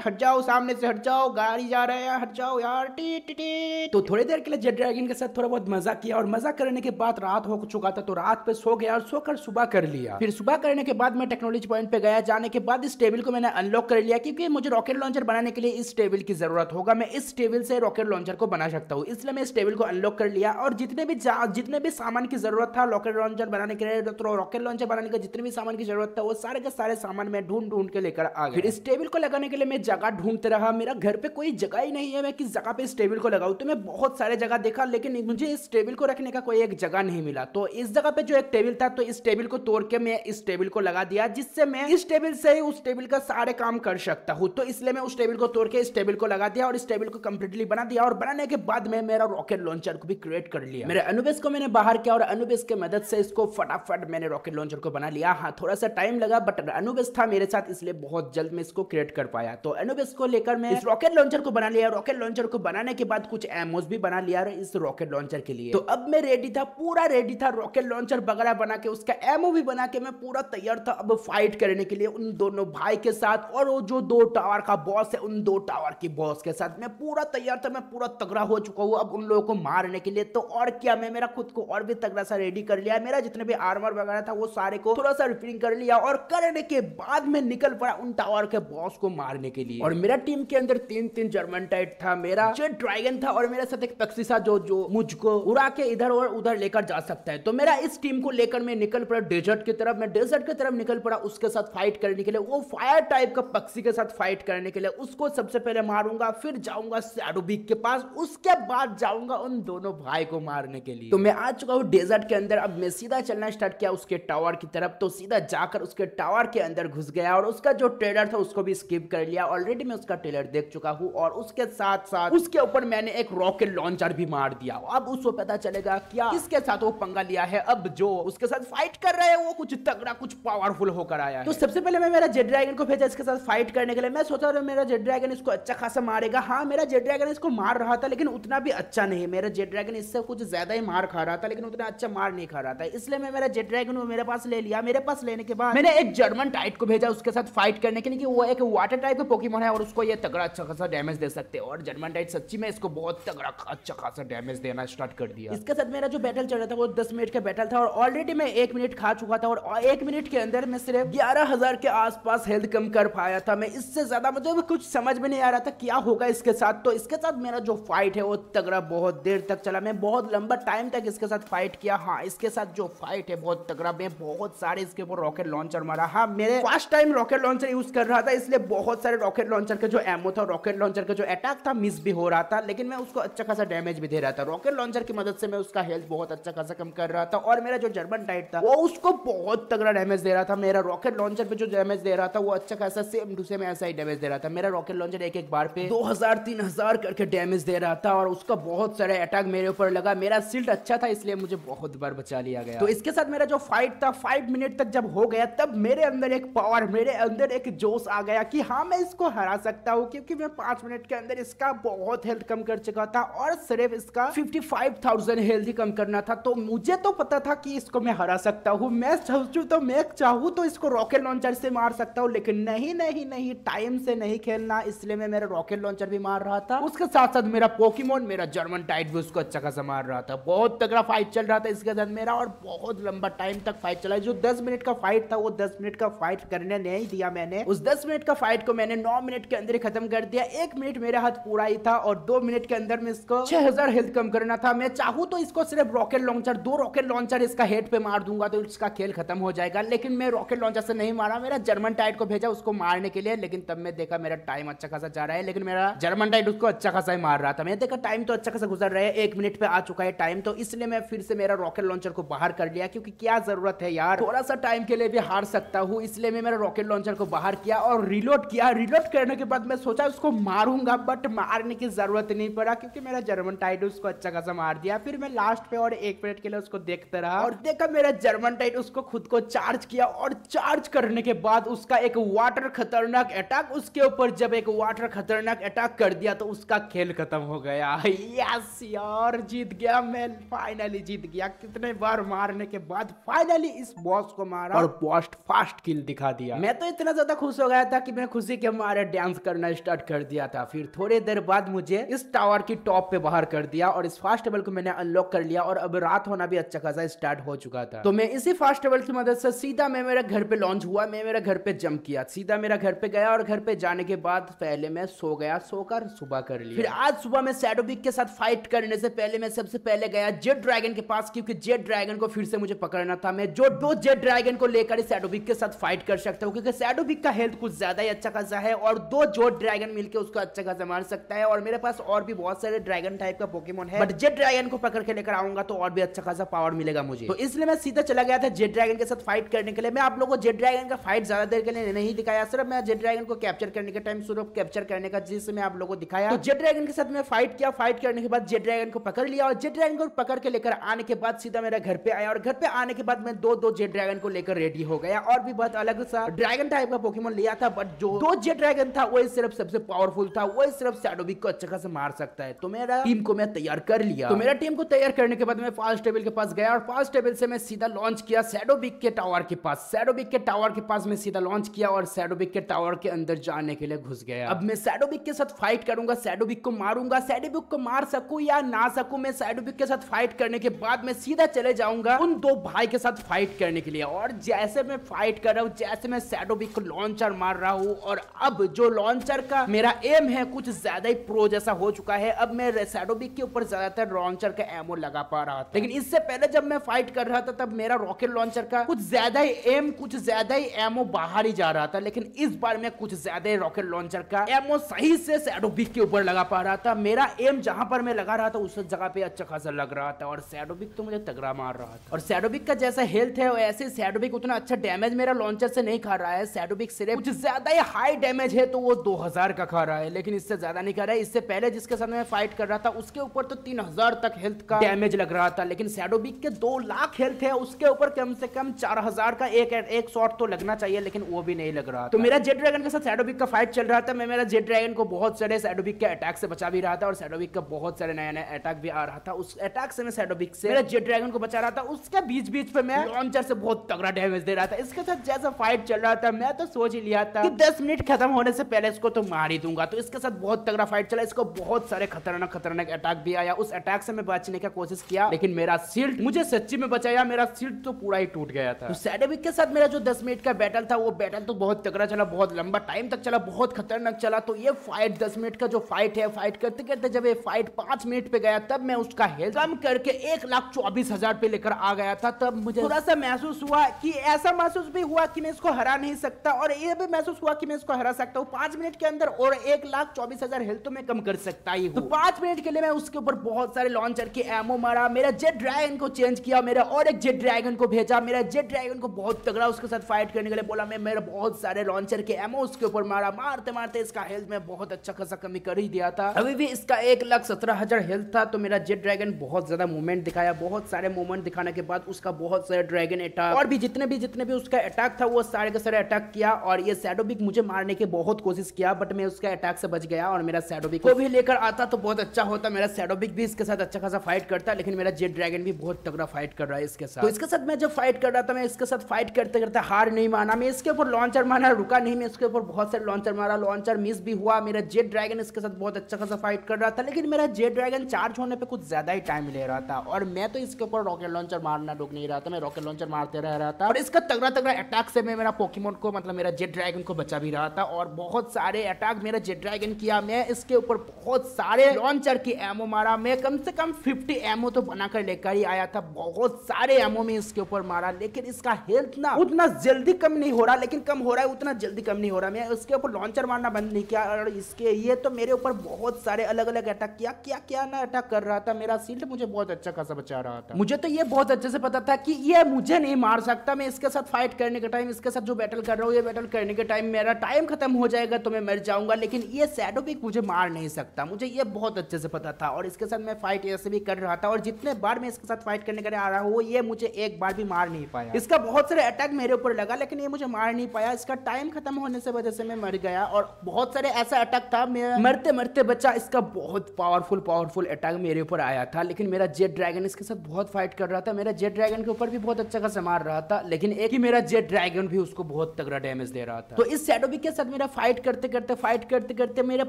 Speaker 1: हट जाओ सामने से हट जाओ गाड़ी जा रहे हैं हट जाओ यार टी टी तो थोड़ी देर के लिए जेड ड्रैगन के साथ थोड़ा बहुत मजा किया और मजा करने के बाद रात हो चुका था तो रात पे सो गया और सोकर सुबह कर लिया फिर सुबह करने के बाद मैं टेक्नोलॉजी पॉइंट पे गया जाने के बाद इस टेबल को मैंने अनलॉक कर लिया क्योंकि मुझे रॉकेट लॉन्चर बनाने के लिए इस टेबल की जरूरत होगा मैं इस टेबल से रॉकेट लॉन्चर को बना सकता हूँ इसलिए मैं इस टेबल को अनलॉक कर लिया और जितने भी जितने भी सामान की जरूरत था रॉकेट लॉन्चर बनाने के लिए रॉकेट तो लॉन्चर बनाने का जितने भी सामान की जरूरत था वो सारे के सारे सामान मैं ढूंढ ढूंढ के लेकर आ गया इस टेबल को लगाने के लिए मैं जगह ढूंढते रहा मेरा घर पे कोई जगह ही नहीं है मैं किस जगह पे इस टेबल को लगाऊ तो मैं बहुत सारे जगह देखा लेकिन मुझे इस टेबल को रखने रखने का कोई एक जगह नहीं मिला तो इस जगह पे जो एक टेबल था तो इस टेबल को तोड़ के मैं इस टेबल को लगा दिया जिससे मैं इस टेबल से ही उस टेबल का सारे काम कर सकता हूँ तो इसलिए मैं उस टेबल को तोड़ के इस टेबल को लगा दिया और इस टेबल को कम्प्लीटली बना दिया और बनाने के बाद में मेरा रॉकेट लॉन्चर को भी क्रिएट कर लिया मेरे अनुबेस को मैंने बाहर किया और अनुबेस के मदद से इसको फटाफट मैंने रॉकेट लॉन्चर को बना लिया हाँ थोड़ा सा टाइम लगा बट अनुबेस था मेरे साथ इसलिए बहुत जल्द मैं इसको क्रिएट कर पाया तो अनुबेस को लेकर मैं इस रॉकेट लॉन्चर को बना लिया रॉकेट लॉन्चर को बनाने के बाद कुछ एमोस भी बना लिया इस रॉकेट लॉन्चर के लिए तो अब मैं रेडी था पूरा रेडी था रॉकेट लॉन्चर वगैरह बना के उसका एमओ भी बना के मैं पूरा तैयार था अब फाइट करने के लिए उन दोनों भाई के साथ और वो जो दो टावर का बॉस है उन दो टावर की बॉस के साथ मैं पूरा तैयार था मैं पूरा तगड़ा हो चुका हूँ अब उन लोगों को मारने के लिए तो और क्या मैं मेरा खुद को और भी तगड़ा सा रेडी कर लिया मेरा जितने भी आर्मर वगैरह था वो सारे को थोड़ा सा रिपेयरिंग कर लिया और करने के बाद में निकल पड़ा उन टावर के बॉस को मारने के लिए और मेरा टीम के अंदर तीन तीन जर्मन टाइट था मेरा जो ड्रैगन था और मेरे साथ एक पक्षी था जो जो मुझको उड़ा के इधर और उधर लेकर जा सकता है तो मेरा इस टीम को लेकर मैं निकल पड़ा डेजर्ट की तरफ मैं डेजर्ट की तरफ निकल पड़ा उसके साथ फाइट करने के लिए वो फायर टाइप का पक्षी के साथ फाइट करने के लिए उसको सबसे पहले मारूंगा फिर जाऊंगा सैडोबिक के पास उसके बाद जाऊंगा उन दोनों भाई को मारने के लिए तो मैं आ चुका हूँ डेजर्ट के अंदर अब मैं सीधा चलना स्टार्ट किया उसके टावर की तरफ तो सीधा जाकर उसके टावर के अंदर घुस गया और उसका जो ट्रेलर था उसको भी स्किप कर लिया ऑलरेडी मैं उसका ट्रेलर देख चुका हूँ और उसके साथ साथ उसके ऊपर मैंने एक रॉकेट लॉन्चर भी मार दिया अब उसको पता चलेगा वादा किया किसके साथ वो पंगा लिया है अब जो उसके साथ फाइट कर रहे हैं वो कुछ तगड़ा कुछ पावरफुल होकर आया तो सबसे पहले मैं मेरा जेड ड्रैगन को भेजा इसके साथ फाइट करने के लिए मैं सोचा रहा मेरा जेड ड्रैगन इसको अच्छा खासा मारेगा हाँ मेरा जेड ड्रैगन इसको मार रहा था लेकिन उतना भी अच्छा नहीं मेरा जेड ड्रैगन इससे कुछ ज्यादा ही मार खा रहा था लेकिन उतना अच्छा मार नहीं खा रहा था इसलिए मैं मेरा जेड ड्रैगन वो मेरे पास ले लिया मेरे पास लेने के बाद मैंने एक जर्मन टाइट को भेजा उसके साथ फाइट करने के लिए वो एक वाटर टाइप का पोकीमोन है और उसको ये तगड़ा अच्छा खासा डैमेज दे सकते और जर्मन टाइट सच्ची में इसको बहुत तगड़ा अच्छा खासा डैमेज देना स्टार्ट कर दिया इसके साथ मेरा जो बैटल चल रहा था वो दस मिनट का बैटल था और ऑलरेडी मैं एक मिनट खा चुका था और एक मिनट के अंदर मैं सिर्फ ग्यारह हजार के आसपास हेल्थ कम कर पाया था मैं इससे ज्यादा मतलब कुछ समझ में नहीं आ रहा था क्या होगा इसके साथ तो इसके साथ मेरा जो फाइट है वो तगड़ा बहुत देर तक चला मैं बहुत लंबा टाइम तक इसके साथ फाइट किया हाँ इसके साथ जो फाइट है बहुत तगड़ा मैं बहुत सारे इसके ऊपर रॉकेट लॉन्चर मारा हाँ मेरे first time rocket launcher use कर रहा था इसलिए बहुत सारे रॉकेट लॉन्चर का जो एमओ था रॉकेट लॉन्चर का जो अटैक था मिस भी हो रहा था लेकिन मैं उसको अच्छा खासा डैमेज भी दे रहा था रॉकेट लॉन्चर की मदद से मैं उसका हेल्थ बहुत अच्छा खासा कम कर रहा था और मेरा जो जर्मन टाइट था वो उसको बहुत तगड़ा डैमेज दे रहा था मेरा रॉकेट लॉन्चर पे जो डैमेज दे रहा था वो अच्छा खासा सेम टू सेम ऐसा ही डैमेज दे रहा था मेरा रॉकेट लॉन्चर एक एक बार पे दो हजार तीन हजार करके डैमेज दे रहा था और उसका बहुत सारा अटैक मेरे ऊपर लगा मेरा सिल्ट अच्छा था इसलिए मुझे बहुत बार बचा लिया गया तो इसके साथ मेरा जो फाइट था फाइव मिनट तक जब हो गया तब मेरे अंदर एक पावर मेरे अंदर एक जोश आ गया कि हाँ मैं इसको हरा सकता हूँ क्योंकि मैं पांच मिनट के अंदर इसका बहुत हेल्थ कम कर चुका था और सिर्फ इसका फिफ्टी फाइव थाउजेंड हेल्थ जल्दी कम करना था तो मुझे तो पता था कि इसको मैं हरा सकता हूँ मैं सोचू तो मैं चाहूँ तो इसको रॉकेट लॉन्चर से मार सकता हूँ लेकिन नहीं नहीं नहीं टाइम से नहीं खेलना इसलिए मैं मेरा रॉकेट लॉन्चर भी मार रहा था उसके साथ साथ मेरा पोकीमोन मेरा जर्मन टाइट भी उसको अच्छा खासा मार रहा था बहुत तगड़ा फाइट चल रहा था इसके साथ मेरा और बहुत लंबा टाइम तक फाइट चला जो दस मिनट का फाइट था वो दस मिनट का फाइट करने नहीं दिया मैंने उस दस मिनट का फाइट को मैंने नौ मिनट के अंदर ही खत्म कर दिया एक मिनट मेरे हाथ पूरा ही था और दो मिनट के अंदर में इसको छह हेल्थ कम करना था मैं चाहू तो इस इसको सिर्फ रॉकेट लॉन्चर दो रॉकेट लॉन्चर इसका हेड पे मार दूंगा तो इसका खेल खत्म हो जाएगा लेकिन मैं रॉकेट लॉन्चर से नहीं मारा मेरा जर्मन टाइट को भेजा उसको मारने के लिए लेकिन तब मैं देखा मेरा टाइम अच्छा खासा जा रहा है लेकिन मेरा जर्मन टाइट उसको अच्छा खासा ही मार रहा था मैं देखा टाइम तो अच्छा खासा गुजर रहा है एक मिनट पे आ चुका है टाइम तो इसलिए मैं फिर से मेरा रॉकेट लॉन्चर को बाहर कर लिया क्योंकि क्या जरूरत है यार थोड़ा सा टाइम के लिए भी हार सकता हूँ इसलिए मैं मेरा रॉकेट लॉन्चर को बाहर किया और रिलोड किया रिलोड करने के बाद मैं सोचा उसको मारूंगा बट मारने की जरूरत नहीं पड़ा क्योंकि मेरा जर्मन टाइट उसको अच्छा खासा मार दिया फिर मैं मैं लास्ट पे और एक मिनट के लिए उसको देखते रहा और देखा मेरा जर्मन टाइट उसको खुद को चार्ज किया और चार्ज करने के बाद उसका एक वाटर खतरनाक अटैक उसके ऊपर जब एक वाटर खतरनाक अटैक कर दिया तो उसका खेल खत्म हो गया यस यार जीत गया मैं फाइनली जीत गया कितने बार मारने के बाद फाइनली इस बॉस को मारा और बॉस फास्ट किल दिखा दिया मैं तो इतना ज्यादा खुश हो गया था कि मैं खुशी के मारे डांस करना स्टार्ट कर दिया था फिर थोड़ी देर बाद मुझे इस टावर की टॉप पे बाहर कर दिया और इस फास्ट टेबल को मैंने अनलॉक ब्लॉक कर लिया और अब रात होना भी अच्छा खासा स्टार्ट हो चुका था तो मैं इसी फास्ट ट्रेवल की मदद से सीधा मैं मेरे घर पे लॉन्च हुआ मैं मेरे घर पे जंप किया सीधा मेरा घर पे गया और घर पे जाने के बाद पहले मैं सो गया सोकर सुबह कर लिया फिर आज सुबह मैं सैडोबिक के साथ फाइट करने से पहले मैं सबसे पहले गया जेड ड्रैगन के पास क्योंकि जेड ड्रैगन को फिर से मुझे पकड़ना था मैं जो दो जेड ड्रैगन को लेकर सैडोबिक के साथ फाइट कर सकता हूँ क्योंकि सैडोबिक का हेल्थ कुछ ज्यादा ही अच्छा खासा है और दो जो ड्रैगन मिलकर उसको अच्छा खासा मार सकता है और मेरे पास और भी बहुत सारे ड्रैगन टाइप का पोकेमोन है बट जेड ड्रैगन को पकड़ करके लेकर आऊंगा तो और भी अच्छा खासा पावर मिलेगा मुझे तो इसलिए मैं सीधा चला गया था जेड ड्रैगन के साथ फाइट करने के लिए मैं आप लोगों को जेड ड्रैगन का फाइट ज्यादा देर के लिए नहीं दिखाया सिर्फ मैं जेड ड्रैगन को कैप्चर करने के टाइम सूर्य कैप्चर करने का जिससे मैं आप लोगों को दिखाया तो जेड ड्रैगन के साथ मैं फाइट किया फाइट करने के बाद जेड ड्रैगन को पकड़ लिया और जेड ड्रैगन को पकड़ के लेकर आने के बाद सीधा मेरा घर पे आया और घर पे आने के बाद मैं दो दो जेड ड्रैगन को लेकर रेडी हो गया और भी बहुत अलग सा ड्रैगन टाइप का पोकेमोन लिया था बट जो दो जेड ड्रैगन था वही सिर्फ सबसे पावरफुल था वही सिर्फ सैडोबिक को अच्छा खासा मार सकता है तो मेरा टीम को मैं तैयार कर लिया तो मेरा टीम को तैयार क्लियर करने के बाद मैं फास्ट टेबल के पास गया और फास्ट टेबल से मैं सीधा लॉन्च किया सैडोबिक के टावर के पास सैडोबिक के टावर के पास मैं सीधा लॉन्च किया और सैडोबिक के टावर के अंदर जाने के लिए घुस गया अब मैं सैडोबिक के साथ फाइट करूंगा सैडोबिक को मारूंगा सैडोबिक को मार सकू या ना सकू मैं सैडोबिक के साथ फाइट करने के बाद मैं सीधा चले जाऊंगा उन दो भाई के साथ फाइट करने के लिए और जैसे मैं फाइट कर रहा हूँ जैसे मैं सैडोबिक को लॉन्चर मार रहा हूँ और अब जो लॉन्चर का मेरा एम है कुछ ज्यादा ही प्रो जैसा हो चुका है अब मैं सैडोबिक के ऊपर ज्यादातर लॉन्चर का एमओ मोमो लगा पा रहा था लेकिन इससे पहले जब मैं फाइट कर रहा था तब मेरा रॉकेट लॉन्चर का कुछ ज्यादा ही एम कुछ ज्यादा ही एमओ बाहर ही जा रहा था लेकिन इस बार मैं कुछ ज्यादा ही रॉकेट लॉन्चर का एमओ सही से सैडो बिग के ऊपर लगा पा रहा था मेरा एम जहां पर मैं लगा रहा था उस जगह पे अच्छा खासा लग रहा था और सैडोबिक तो मुझे तगड़ा मार रहा था और सैडोबिक का जैसा हेल्थ है ऐसे सैडोबिक उतना अच्छा डैमेज मेरा लॉन्चर से नहीं खा रहा है सैडोबिक सिर्फ कुछ ज्यादा ही हाई डैमेज है तो वो दो का खा रहा है लेकिन इससे ज्यादा नहीं खा रहा है इससे पहले जिसके साथ मैं फाइट कर रहा था उसके ऊपर तो तीन तक हेल्थ का डैमेज लग रहा था लेकिन सैडोबिक के दो लाख हेल्थ है उसके ऊपर कम से कम चार हजार का एक एक शॉट तो लगना चाहिए लेकिन वो भी नहीं लग रहा तो मेरा जेड ड्रैगन के साथ सैडोबिक का फाइट चल रहा था मैं मेरा जेड ड्रैगन को बहुत सारे सैडोबिक के अटैक से बचा भी रहा था और सैडोबिक का बहुत सारे नया नया अटैक भी आ रहा था उस अटैक से मैं सैडोबिक से मेरा जेड ड्रैगन को बचा रहा था उसके बीच बीच पे मैं लॉन्चर से बहुत तगड़ा डैमेज दे रहा था इसके साथ जैसा फाइट चल रहा था मैं तो सोच ही लिया था दस मिनट खत्म होने से पहले इसको तो मार ही दूंगा तो इसके साथ बहुत तगड़ा फाइट चला इसको बहुत सारे खतरनाक खतरनाक अटैक भी आया उस अटैक से मैं बचने के का कोशिश किया लेकिन मेरा सिल्ट मुझे सच्ची में बचाया मेरा सिल्ट तो पूरा ही टूट गया था तो सैडेविक के साथ मेरा जो दस मिनट का बैटल था वो बैटल तो बहुत तगड़ा चला बहुत लंबा टाइम तक चला बहुत खतरनाक चला तो ये फाइट दस मिनट का जो फाइट है फाइट करते करते जब ये फाइट पांच मिनट पे गया तब मैं उसका हेल्थ कम करके एक लाख चौबीस हजार पे लेकर आ गया था तब मुझे थोड़ा सा महसूस हुआ कि ऐसा महसूस भी हुआ कि मैं इसको हरा नहीं सकता और ये भी महसूस हुआ कि मैं इसको हरा सकता हूँ पांच मिनट के अंदर और एक लाख चौबीस हजार हेल्थ तो मैं कम कर सकता ही तो हूँ तो पांच मिनट के लिए मैं उसके ऊपर बहुत सारे लॉन्चर के एमओ मारा मेरा जेट ड्रैगन को चेंज किया मेरा और एक जेट ड्रैगन को भेजा मेरा जेट ड्रैगन को बहुत तगड़ा उसके साथ फाइट करने के लिए बोला मैं मेरा बहुत सारे लॉन्चर के एमओ उसके ऊपर मारा मारते मारते इसका हेल्थ में बहुत अच्छा खासा कमी कर ही दिया था अभी भी इसका एक लाख सत्रह हजार हेल्थ था तो मेरा जेट ड्रैगन बहुत ज्यादा मूवमेंट दिखाया बहुत सारे मूवमेंट दिखाने के बाद उसका बहुत सारे ड्रैगन अटैक और भी जितने भी जितने भी उसका अटैक था वो सारे का सारे अटैक किया और ये सैडोबिक मुझे मारने की बहुत कोशिश किया बट मैं उसका अटैक से बच गया और मेरा सैडोबिक को भी लेकर आता तो बहुत अच्छा होता मेरा सैडोबिक भी इसके साथ अच्छा खासा फाइट फाइट करता है लेकिन मेरा जेट ड्रैगन भी बहुत तगड़ा फाइट कर रहा है इसके साथ तो इसके साथ मैं जब फाइट कर रहा था मैं इसके साथ फाइट करते करते हार नहीं माना मैं इसके ऊपर लॉन्चर मारा रुका नहीं मैं इसके ऊपर बहुत सारे लॉन्चर मारा लॉन्चर मिस भी हुआ मेरा जेट ड्रैगन इसके साथ बहुत अच्छा खासा फाइट कर रहा था लेकिन मेरा जेट ड्रैगन चार्ज होने पर कुछ ज्यादा ही टाइम ले रहा था और मैं तो इसके ऊपर रॉकेट लॉन्चर मारना रुक नहीं रहा था मैं रॉकेट लॉन्चर मारते रह रहा था और इसका तगड़ा तगड़ा अटैक से मैं मेरा पोकीमोन को मतलब मेरा जेट ड्रैगन को बचा भी रहा था और बहुत सारे अटैक मेरा जेट ड्रैगन किया मैं इसके ऊपर बहुत सारे लॉन्चर की एमओ मारा मैं कम से कम फिफ्टी एमओ तो बनाकर लेकर ही आया था बहुत सारे एमओ में इसके ऊपर मारा लेकिन इसका हेल्थ ना उतना जल्दी कम नहीं हो रहा लेकिन कम हो रहा है उतना जल्दी कम नहीं हो रहा मैं उसके ऊपर लॉन्चर मारना बंद नहीं किया और इसके ये तो मेरे ऊपर बहुत सारे अलग अलग अटैक किया क्या क्या ना अटैक कर रहा था मेरा सील्ड मुझे बहुत अच्छा खासा बचा रहा था मुझे तो ये बहुत अच्छे से पता था कि ये मुझे नहीं मार सकता मैं इसके साथ फाइट करने के टाइम इसके साथ जो बैटल कर रहा हूँ ये बैटल करने के टाइम मेरा टाइम खत्म हो जाएगा तो मैं मर जाऊंगा लेकिन ये सैडो पिक मुझे मार नहीं सकता मुझे ये बहुत अच्छे से पता था और इसके साथ मैं फाइट ऐसे भी कर रहा था और जितने बार मैं इसके साथ फाइट करने के आ रहा हूँ ये मुझे एक बार भी मार नहीं पाया इसका बहुत सारे अटैक मेरे ऊपर लगा लेकिन ये मुझे मार नहीं पाया इसका टाइम खत्म होने से वजह से मैं मर गया और बहुत सारे ऐसा अटैक था मरते मरते बच्चा इसका बहुत पावरफुल पावरफुल अटैक मेरे ऊपर आया था लेकिन मेरा जेट ड्रैगन इसके साथ बहुत फाइट कर रहा था मेरा जेट ड्रैगन के ऊपर भी बहुत अच्छा खासा मार रहा था लेकिन एक ही मेरा जेट ड्रैगन भी उसको बहुत तगड़ा डैमेज दे रहा था तो इस सैडोबी के साथ मेरा फाइट करते करते फाइट करते करते मेरे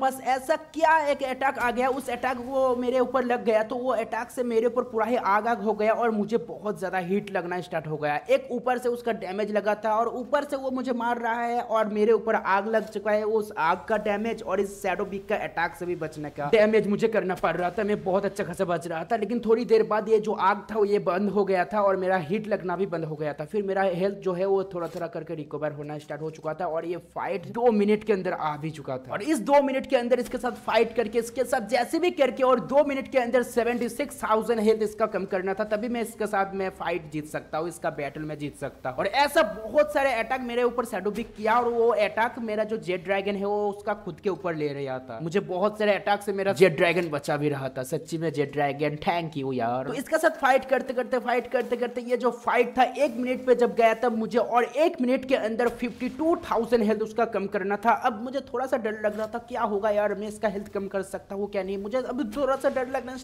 Speaker 1: पास ऐसा क्या एक अटैक आ गया उस अटैक वो मेरे ऊपर लग गया तो वो अटैक अटैक से मेरे ऊपर पूरा ही आग आग हो गया और मुझे बहुत ज़्यादा हीट लगना स्टार्ट हो गया एक ऊपर से उसका डैमेज लगा था और ऊपर से वो मुझे मार रहा है और मेरे ऊपर आग लग चुका है उस आग का डैमेज और इस सैडो बिक का अटैक से भी बचने का डैमेज मुझे करना पड़ रहा था मैं बहुत अच्छा खासा बच रहा था लेकिन थोड़ी देर बाद ये जो आग था ये बंद हो गया था और मेरा हीट लगना भी बंद हो गया था फिर मेरा हेल्थ जो है वो थोड़ा थोड़ा करके रिकवर होना स्टार्ट हो चुका था और ये फाइट दो मिनट के अंदर आ भी चुका था और इस दो मिनट के अंदर इसके साथ फाइट करके इसके साथ जैसे भी करके और दो मिनट के अंदर सेवेंटी सिक्स थाउजेंड हेल्थ इसका कम करना था तभी मैं इसके साथ मैं फाइट जीत सकता हूँ इसका बैटल में जीत सकता और ऐसा बहुत सारे अटैक मेरे ऊपर सेडोबिक किया और वो अटैक मेरा जो जेड ड्रैगन है वो उसका खुद के ऊपर ले रहा था मुझे बहुत सारे अटैक से मेरा जेड ड्रैगन बचा भी रहा था सच्ची में जेड ड्रैगन थैंक यू यार तो इसके साथ फाइट करते करते फाइट करते करते ये जो फाइट था एक मिनट पे जब गया था मुझे और एक मिनट के अंदर फिफ्टी टू थाउजेंड हेल्थ उसका कम करना था अब मुझे थोड़ा सा डर लग रहा था क्या होगा यार मैं इसका हेल्थ कम कर सकता हूँ क्या नहीं मुझे अब थोड़ा सा डर लगना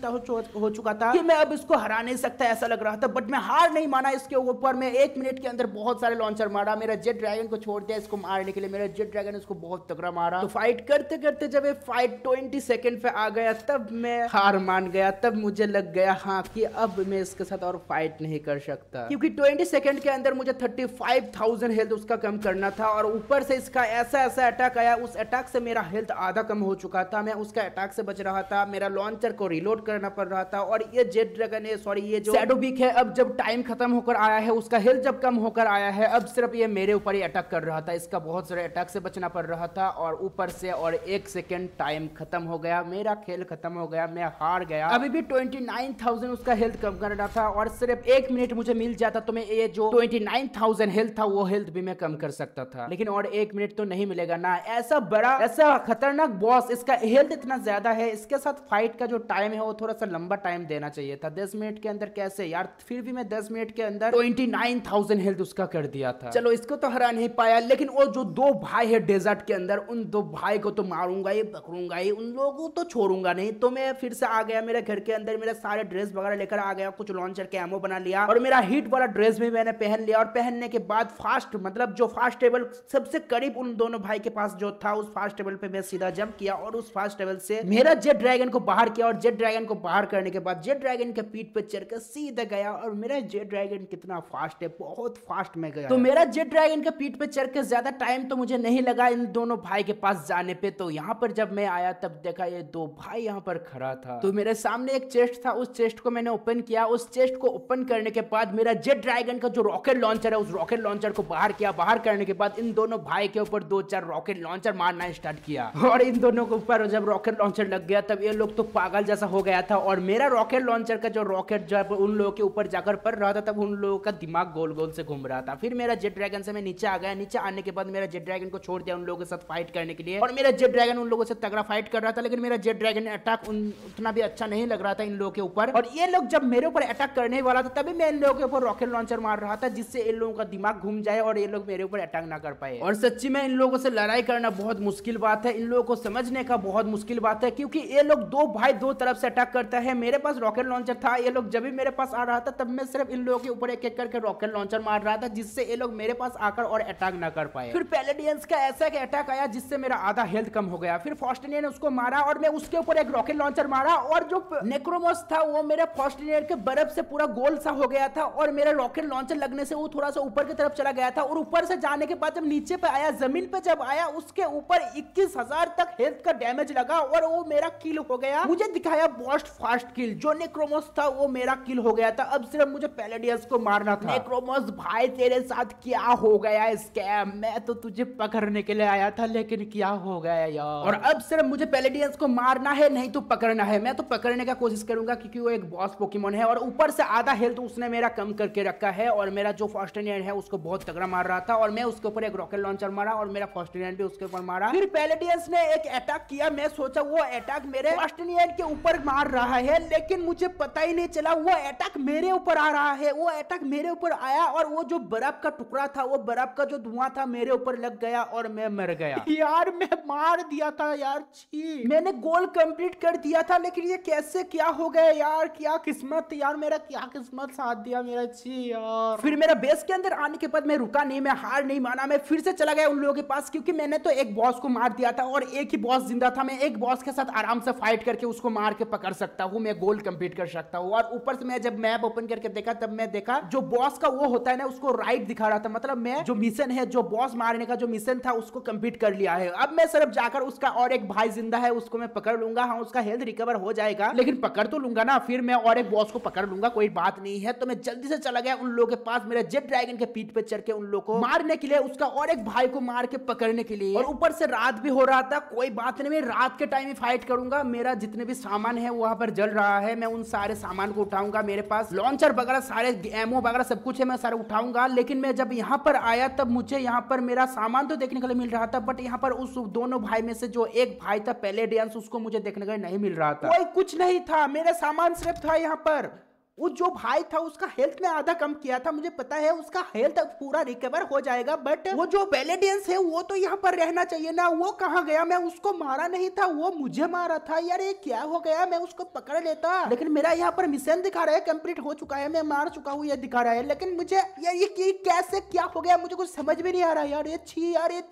Speaker 1: हो चुका था कि मैं अब इसको हरा नहीं सकता ऐसा लग रहा था बट मैं हार नहीं माना इसके ऊपर मैं एक मिनट के अंदर बहुत सारे लॉन्चर मारा मेरा जेट ड्रैगन को छोड़ दिया इसको मारने के लिए मेरा जेट ड्रैगन इसको बहुत तगड़ा मारा तो फाइट करते करते जब ये फाइट ट्वेंटी सेकेंड पे आ गया तब मैं हार मान गया तब मुझे लग गया हाँ कि अब मैं इसके साथ और फाइट नहीं कर सकता क्योंकि ट्वेंटी सेकेंड के अंदर मुझे थर्टी फाइव थाउजेंड हेल्थ उसका कम करना था और ऊपर से इसका ऐसा ऐसा अटैक आया उस अटैक से मेरा हेल्थ आधा कम हो चुका था मैं उसका अटैक से बच रहा था मेरा लॉन्चर को रिलोड करना पड़ रहा था और ये जेड ड्रैगन है सॉरी ये जो सैडोबिक है अब जब टाइम खत्म होकर आया है उसका हेल्थ जब कम होकर आया है अब सिर्फ ये मेरे ऊपर ही अटैक कर रहा था इसका बहुत सारे अटैक से बचना पड़ रहा था और ऊपर से और एक सेकेंड टाइम खत्म हो गया मेरा खेल खत्म हो गया मैं हार गया अभी भी ट्वेंटी उसका हेल्थ कम कर रहा था और सिर्फ एक मिनट मुझे मिल जाता तो मैं ये जो ट्वेंटी नाइन थाउजेंड हेल्थ था वो हेल्थ भी मैं कम कर सकता था लेकिन और एक मिनट तो नहीं मिलेगा ना ऐसा बड़ा ऐसा खतरनाक बॉस इसका हेल्थ इतना ज्यादा है इसके साथ फाइट का जो टाइम है वो थोड़ा सा लंबा टाइम टाइम देना चाहिए था दस मिनट के अंदर कैसे यार फिर भी मैं दस मिनट के अंदर ट्वेंटी नाइन थाउजेंड हेल्थ उसका कर दिया था चलो इसको तो हरा नहीं पाया लेकिन वो जो दो भाई है डेजर्ट के अंदर उन दो भाई को तो मारूंगा ही पकड़ूंगा ही उन लोगों को तो छोड़ूंगा नहीं तो मैं फिर से आ गया मेरे घर के अंदर मेरे सारे ड्रेस वगैरह लेकर आ गया कुछ लॉन्चर के एमओ बना लिया और मेरा हीट वाला ड्रेस भी मैंने पहन लिया और पहनने के बाद फास्ट मतलब जो फास्ट टेबल सबसे करीब उन दोनों भाई के पास जो था उस फास्ट टेबल पे मैं सीधा जंप किया और उस फास्ट टेबल से मेरा जेट ड्रैगन को बाहर किया और जेट ड्रैगन को बाहर करने के बाद जेड ड्रैगन के पीठ पर चढ़ कर सीधा गया और मेरा जेड ड्रैगन कितना फास्ट है बहुत फास्ट में गया तो मेरा जेड ड्रैगन के पीठ पर चढ़कर ज्यादा टाइम तो मुझे नहीं लगा इन दोनों भाई के पास जाने पे तो यहाँ पर जब मैं आया तब देखा ये दो भाई यहाँ पर खड़ा था तो मेरे सामने एक चेस्ट था उस चेस्ट को मैंने ओपन किया उस चेस्ट को ओपन करने के बाद मेरा जेड ड्रैगन का जो रॉकेट लॉन्चर है उस रॉकेट लॉन्चर को बाहर किया बाहर करने के बाद इन दोनों भाई के ऊपर दो चार रॉकेट लॉन्चर मारना स्टार्ट किया और इन दोनों के ऊपर जब रॉकेट लॉन्चर लग गया तब ये लोग तो पागल जैसा हो गया था और मेरा मेरा रॉकेट लॉन्चर का जो रॉकेट जो है उन लोगों के ऊपर जाकर पड़ रहा था तब उन लोगों का दिमाग गोल गोल से घूम रहा था फिर मेरा जेट ड्रैगन से मैं नीचे आ गया नीचे आने के बाद मेरा जेट ड्रैगन को छोड़ दिया उन लोगों के साथ फाइट करने के लिए और मेरा जेट ड्रैगन उन लोगों से तगड़ा फाइट कर रहा था लेकिन मेरा जेट ड्रैगन अटैक उतना भी अच्छा नहीं लग रहा था इन लोगों के ऊपर और ये लोग जब मेरे ऊपर अटैक करने वाला था तभी मैं इन लोगों के ऊपर रॉकेट लॉन्चर मार रहा था जिससे इन लोगों का दिमाग घूम जाए और ये लोग मेरे ऊपर अटैक ना कर पाए और सच्ची में इन लोगों से लड़ाई करना बहुत मुश्किल बात है इन लोगों को समझने का बहुत मुश्किल बात है क्योंकि ये लोग दो भाई दो तरफ से अटैक करता है मेरे मेरे पास रॉकेट लॉन्चर था ये लोग जब भी मेरे पास आ रहा था तब मैं सिर्फ इन लोगों के ऊपर एक एक करके रॉकेट लॉन्चर मार रहा था जिससे ये लोग मेरे पास आकर और अटैक ना कर पाए फिर पैलेडियंस का ऐसा एक अटैक आया जिससे मेरा आधा हेल्थ कम हो गया फिर फॉस्टिनियर ने उसको मारा और मैं उसके ऊपर एक रॉकेट लॉन्चर मारा और जो नेक्रोमोस था वो मेरे फॉस्टिनियर के बर्फ से पूरा गोल सा हो गया था और मेरा रॉकेट लॉन्चर लगने से वो थोड़ा सा ऊपर की तरफ चला गया था और ऊपर से जाने के बाद जब नीचे पे आया जमीन पे जब आया उसके ऊपर इक्कीस तक हेल्थ का डैमेज लगा और वो मेरा किल हो गया मुझे दिखाया बॉस्ट फास्ट किल किल जो नेक्रोमोस था वो मेरा किल हो गया था अब सिर्फ मुझे पैलेडियस को मारना था नेक्रोमोस भाई तेरे साथ क्या हो गया स्कैम मैं तो तुझे पकड़ने के लिए आया था लेकिन क्या हो गया यार और अब सिर्फ मुझे पैलेडियंस को मारना है नहीं तो पकड़ना है मैं तो पकड़ने का कोशिश करूंगा क्योंकि वो एक बॉस पोकीमोन है और ऊपर से आधा हेल्थ उसने मेरा कम करके रखा है और मेरा जो फर्स्ट एंड है उसको बहुत तगड़ा मार रहा था और मैं उसके ऊपर एक रॉकेट लॉन्चर मारा और मेरा फर्स्ट एंड भी उसके ऊपर मारा फिर पैलेडियंस ने एक अटैक किया मैं सोचा वो अटैक मेरे फर्स्ट एंड के ऊपर मार रहा है लेकिन मुझे पता ही नहीं चला वो अटैक मेरे ऊपर आ रहा है वो अटैक मेरे ऊपर आया और वो जो बर्फ का टुकड़ा था वो बर्फ का जो धुआं था मेरे ऊपर लग गया और मैं मर गया यार मैं मार दिया था यार छी मैंने गोल कंप्लीट कर दिया था लेकिन ये कैसे क्या हो गया यार क्या किस्मत यार मेरा क्या किस्मत साथ दिया मेरा छी यार फिर मेरा बेस के अंदर आने के बाद मैं रुका नहीं मैं हार नहीं माना मैं फिर से चला गया उन लोगों के पास क्योंकि मैंने तो एक बॉस को मार दिया था और एक ही बॉस जिंदा था मैं एक बॉस के साथ आराम से फाइट करके उसको मार के पकड़ सकता हूँ मैं गोल कंप्लीट कर सकता हूँ और ऊपर से मैं जब मैप ओपन करके देखा तब मैं देखा जो बॉस का वो होता है ना उसको राइट दिखा रहा था मतलब मैं जो मिशन है जो बॉस मारने का जो मिशन था उसको कंप्लीट कर लिया है अब मैं सिर्फ जाकर उसका और एक भाई जिंदा है उसको मैं पकड़ लूंगा हाँ उसका हेल्थ रिकवर हो जाएगा लेकिन पकड़ तो लूंगा ना फिर मैं और एक बॉस को पकड़ लूंगा कोई बात नहीं है तो मैं जल्दी से चला गया उन लोगों के पास मेरे जेट ड्रैगन के पीठ पे चढ़ के उन लोग को मारने के लिए उसका और एक भाई को मार के पकड़ने के लिए और ऊपर से रात भी हो रहा था कोई बात नहीं मैं रात के टाइम ही फाइट करूंगा मेरा जितने भी सामान है वहां पर जल रहा रहा है मैं उन सारे सामान को उठाऊंगा मेरे पास लॉन्चर वगैरह सारे एमओ वगैरह सब कुछ है मैं सारे उठाऊंगा लेकिन मैं जब यहाँ पर आया तब मुझे यहाँ पर मेरा सामान तो देखने के लिए मिल रहा था बट यहाँ पर उस दोनों भाई में से जो एक भाई था पहले पेलेडियंस उसको मुझे देखने के लिए नहीं मिल रहा था कोई कुछ नहीं था मेरा सामान सिर्फ था यहाँ पर वो जो भाई था उसका हेल्थ में आधा कम किया था मुझे पता है उसका हेल्थ पूरा रिकवर हो जाएगा बट वो जो बेलेडियंस है वो तो यहाँ पर रहना चाहिए ना वो कहाँ गया मैं उसको मारा नहीं था वो मुझे मारा था यार ये क्या हो गया मैं उसको पकड़ लेता लेकिन मेरा यहाँ पर मिशन दिखा रहा है कम्प्लीट हो चुका है मैं मार चुका हूँ ये दिखा रहा है लेकिन मुझे यार ये, कैसे क्या हो गया मुझे कुछ समझ भी नहीं आ रहा यार ये छी यार ये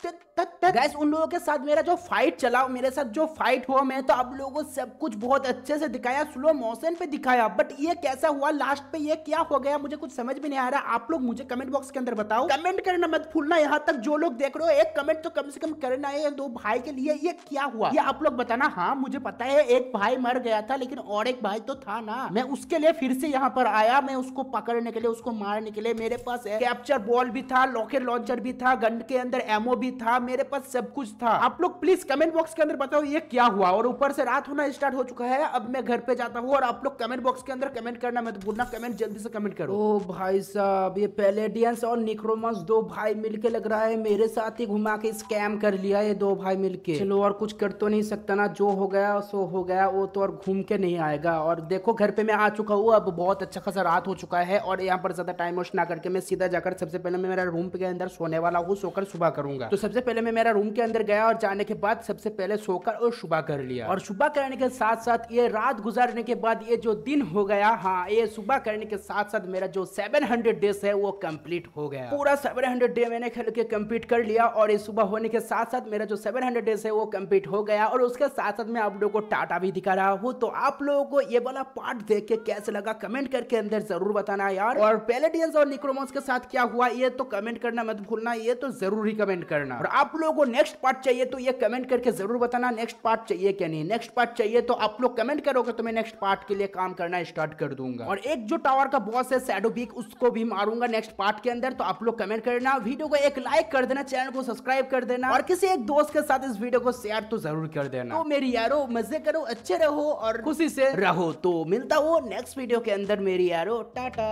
Speaker 1: गैस उन लोगों के साथ मेरा जो फाइट चला मेरे साथ जो फाइट हुआ मैं तो आप लोगों को सब कुछ बहुत अच्छे से दिखाया स्लो मोशन पे दिखाया बट ये कैसा हुआ लास्ट पे ये क्या हो गया मुझे कुछ समझ भी नहीं आ रहा आप लोग मुझे कमेंट बॉक्स के अंदर बताओ कमेंट करना मत भूलना यहाँ तक जो लोग देख रहे हो एक कमेंट तो कम से कम करना है दो भाई के लिए ये क्या हुआ ये आप लोग बताना हाँ मुझे पता है एक भाई मर गया था लेकिन और एक भाई तो था ना मैं उसके लिए फिर से यहाँ पर आया मैं उसको पकड़ने के लिए उसको मारने के लिए मेरे पास कैप्चर बॉल भी था लॉकेट लॉन्चर भी था गन के अंदर एमओ भी था मेरे पास सब कुछ था आप लोग प्लीज कमेंट बॉक्स के अंदर बताओ ये क्या हुआ और ऊपर से रात होना स्टार्ट हो चुका है अब मैं घर पे जाता हूँ और आप लोग कमेंट बॉक्स के अंदर कमेंट करना तो बोलना कमेंट जल्दी से कमेंट करो ओ भाई साहब ये पेलेडियंस और निक्रोमस दो भाई मिलके लग रहा है मेरे साथ ही घुमा के स्कैम कर लिया ये दो भाई मिलके चलो और कुछ कर तो नहीं सकता ना जो हो गया सो हो गया वो तो और घूम के नहीं आएगा और देखो घर पे मैं आ चुका हूँ अब बहुत अच्छा खासा रात हो चुका है और यहाँ पर ज्यादा टाइम वेस्ट ना करके मैं सीधा जाकर सबसे पहले मैं मेरा रूम के अंदर सोने वाला हूँ सोकर सुबह करूंगा तो सबसे पहले मैं मेरा रूम के अंदर गया और जाने के बाद सबसे पहले सोकर और सुबह कर लिया और सुबह करने के साथ साथ ये रात गुजारने के बाद ये जो दिन हो गया हाँ ये सुबह करने के साथ साथ मेरा जो 700 डेज है वो कंप्लीट हो गया पूरा 700 डे मैंने खेल के कंप्लीट कर लिया और ये सुबह होने के साथ साथ मेरा जो 700 डेज है वो कंप्लीट हो गया और उसके साथ साथ मैं आप लोगों को टाटा भी दिखा रहा हूँ तो आप लोगों को ये वाला पार्ट देख के कैसे लगा कमेंट करके अंदर जरूर बताना यार और पेलेडियंस और निक्रोमोस के साथ क्या हुआ ये तो कमेंट करना मत भूलना ये तो जरूर ही कमेंट करना और आप लोगों को नेक्स्ट पार्ट चाहिए तो ये कमेंट करके जरूर बताना नेक्स्ट पार्ट चाहिए क्या नहीं नेक्स्ट पार्ट चाहिए तो आप लोग कमेंट करोगे तो मैं नेक्स्ट पार्ट के लिए काम करना स्टार्ट कर दूंगा मारूंगा और एक जो टावर का बॉस है सैडो बीक उसको भी मारूंगा नेक्स्ट पार्ट के अंदर तो आप लोग कमेंट करना वीडियो को एक लाइक कर देना चैनल को सब्सक्राइब कर देना और किसी एक दोस्त के साथ इस वीडियो को शेयर तो जरूर कर देना तो मेरी यारो मजे करो अच्छे रहो और खुशी से रहो तो मिलता हो नेक्स्ट वीडियो के अंदर मेरी यारो टाटा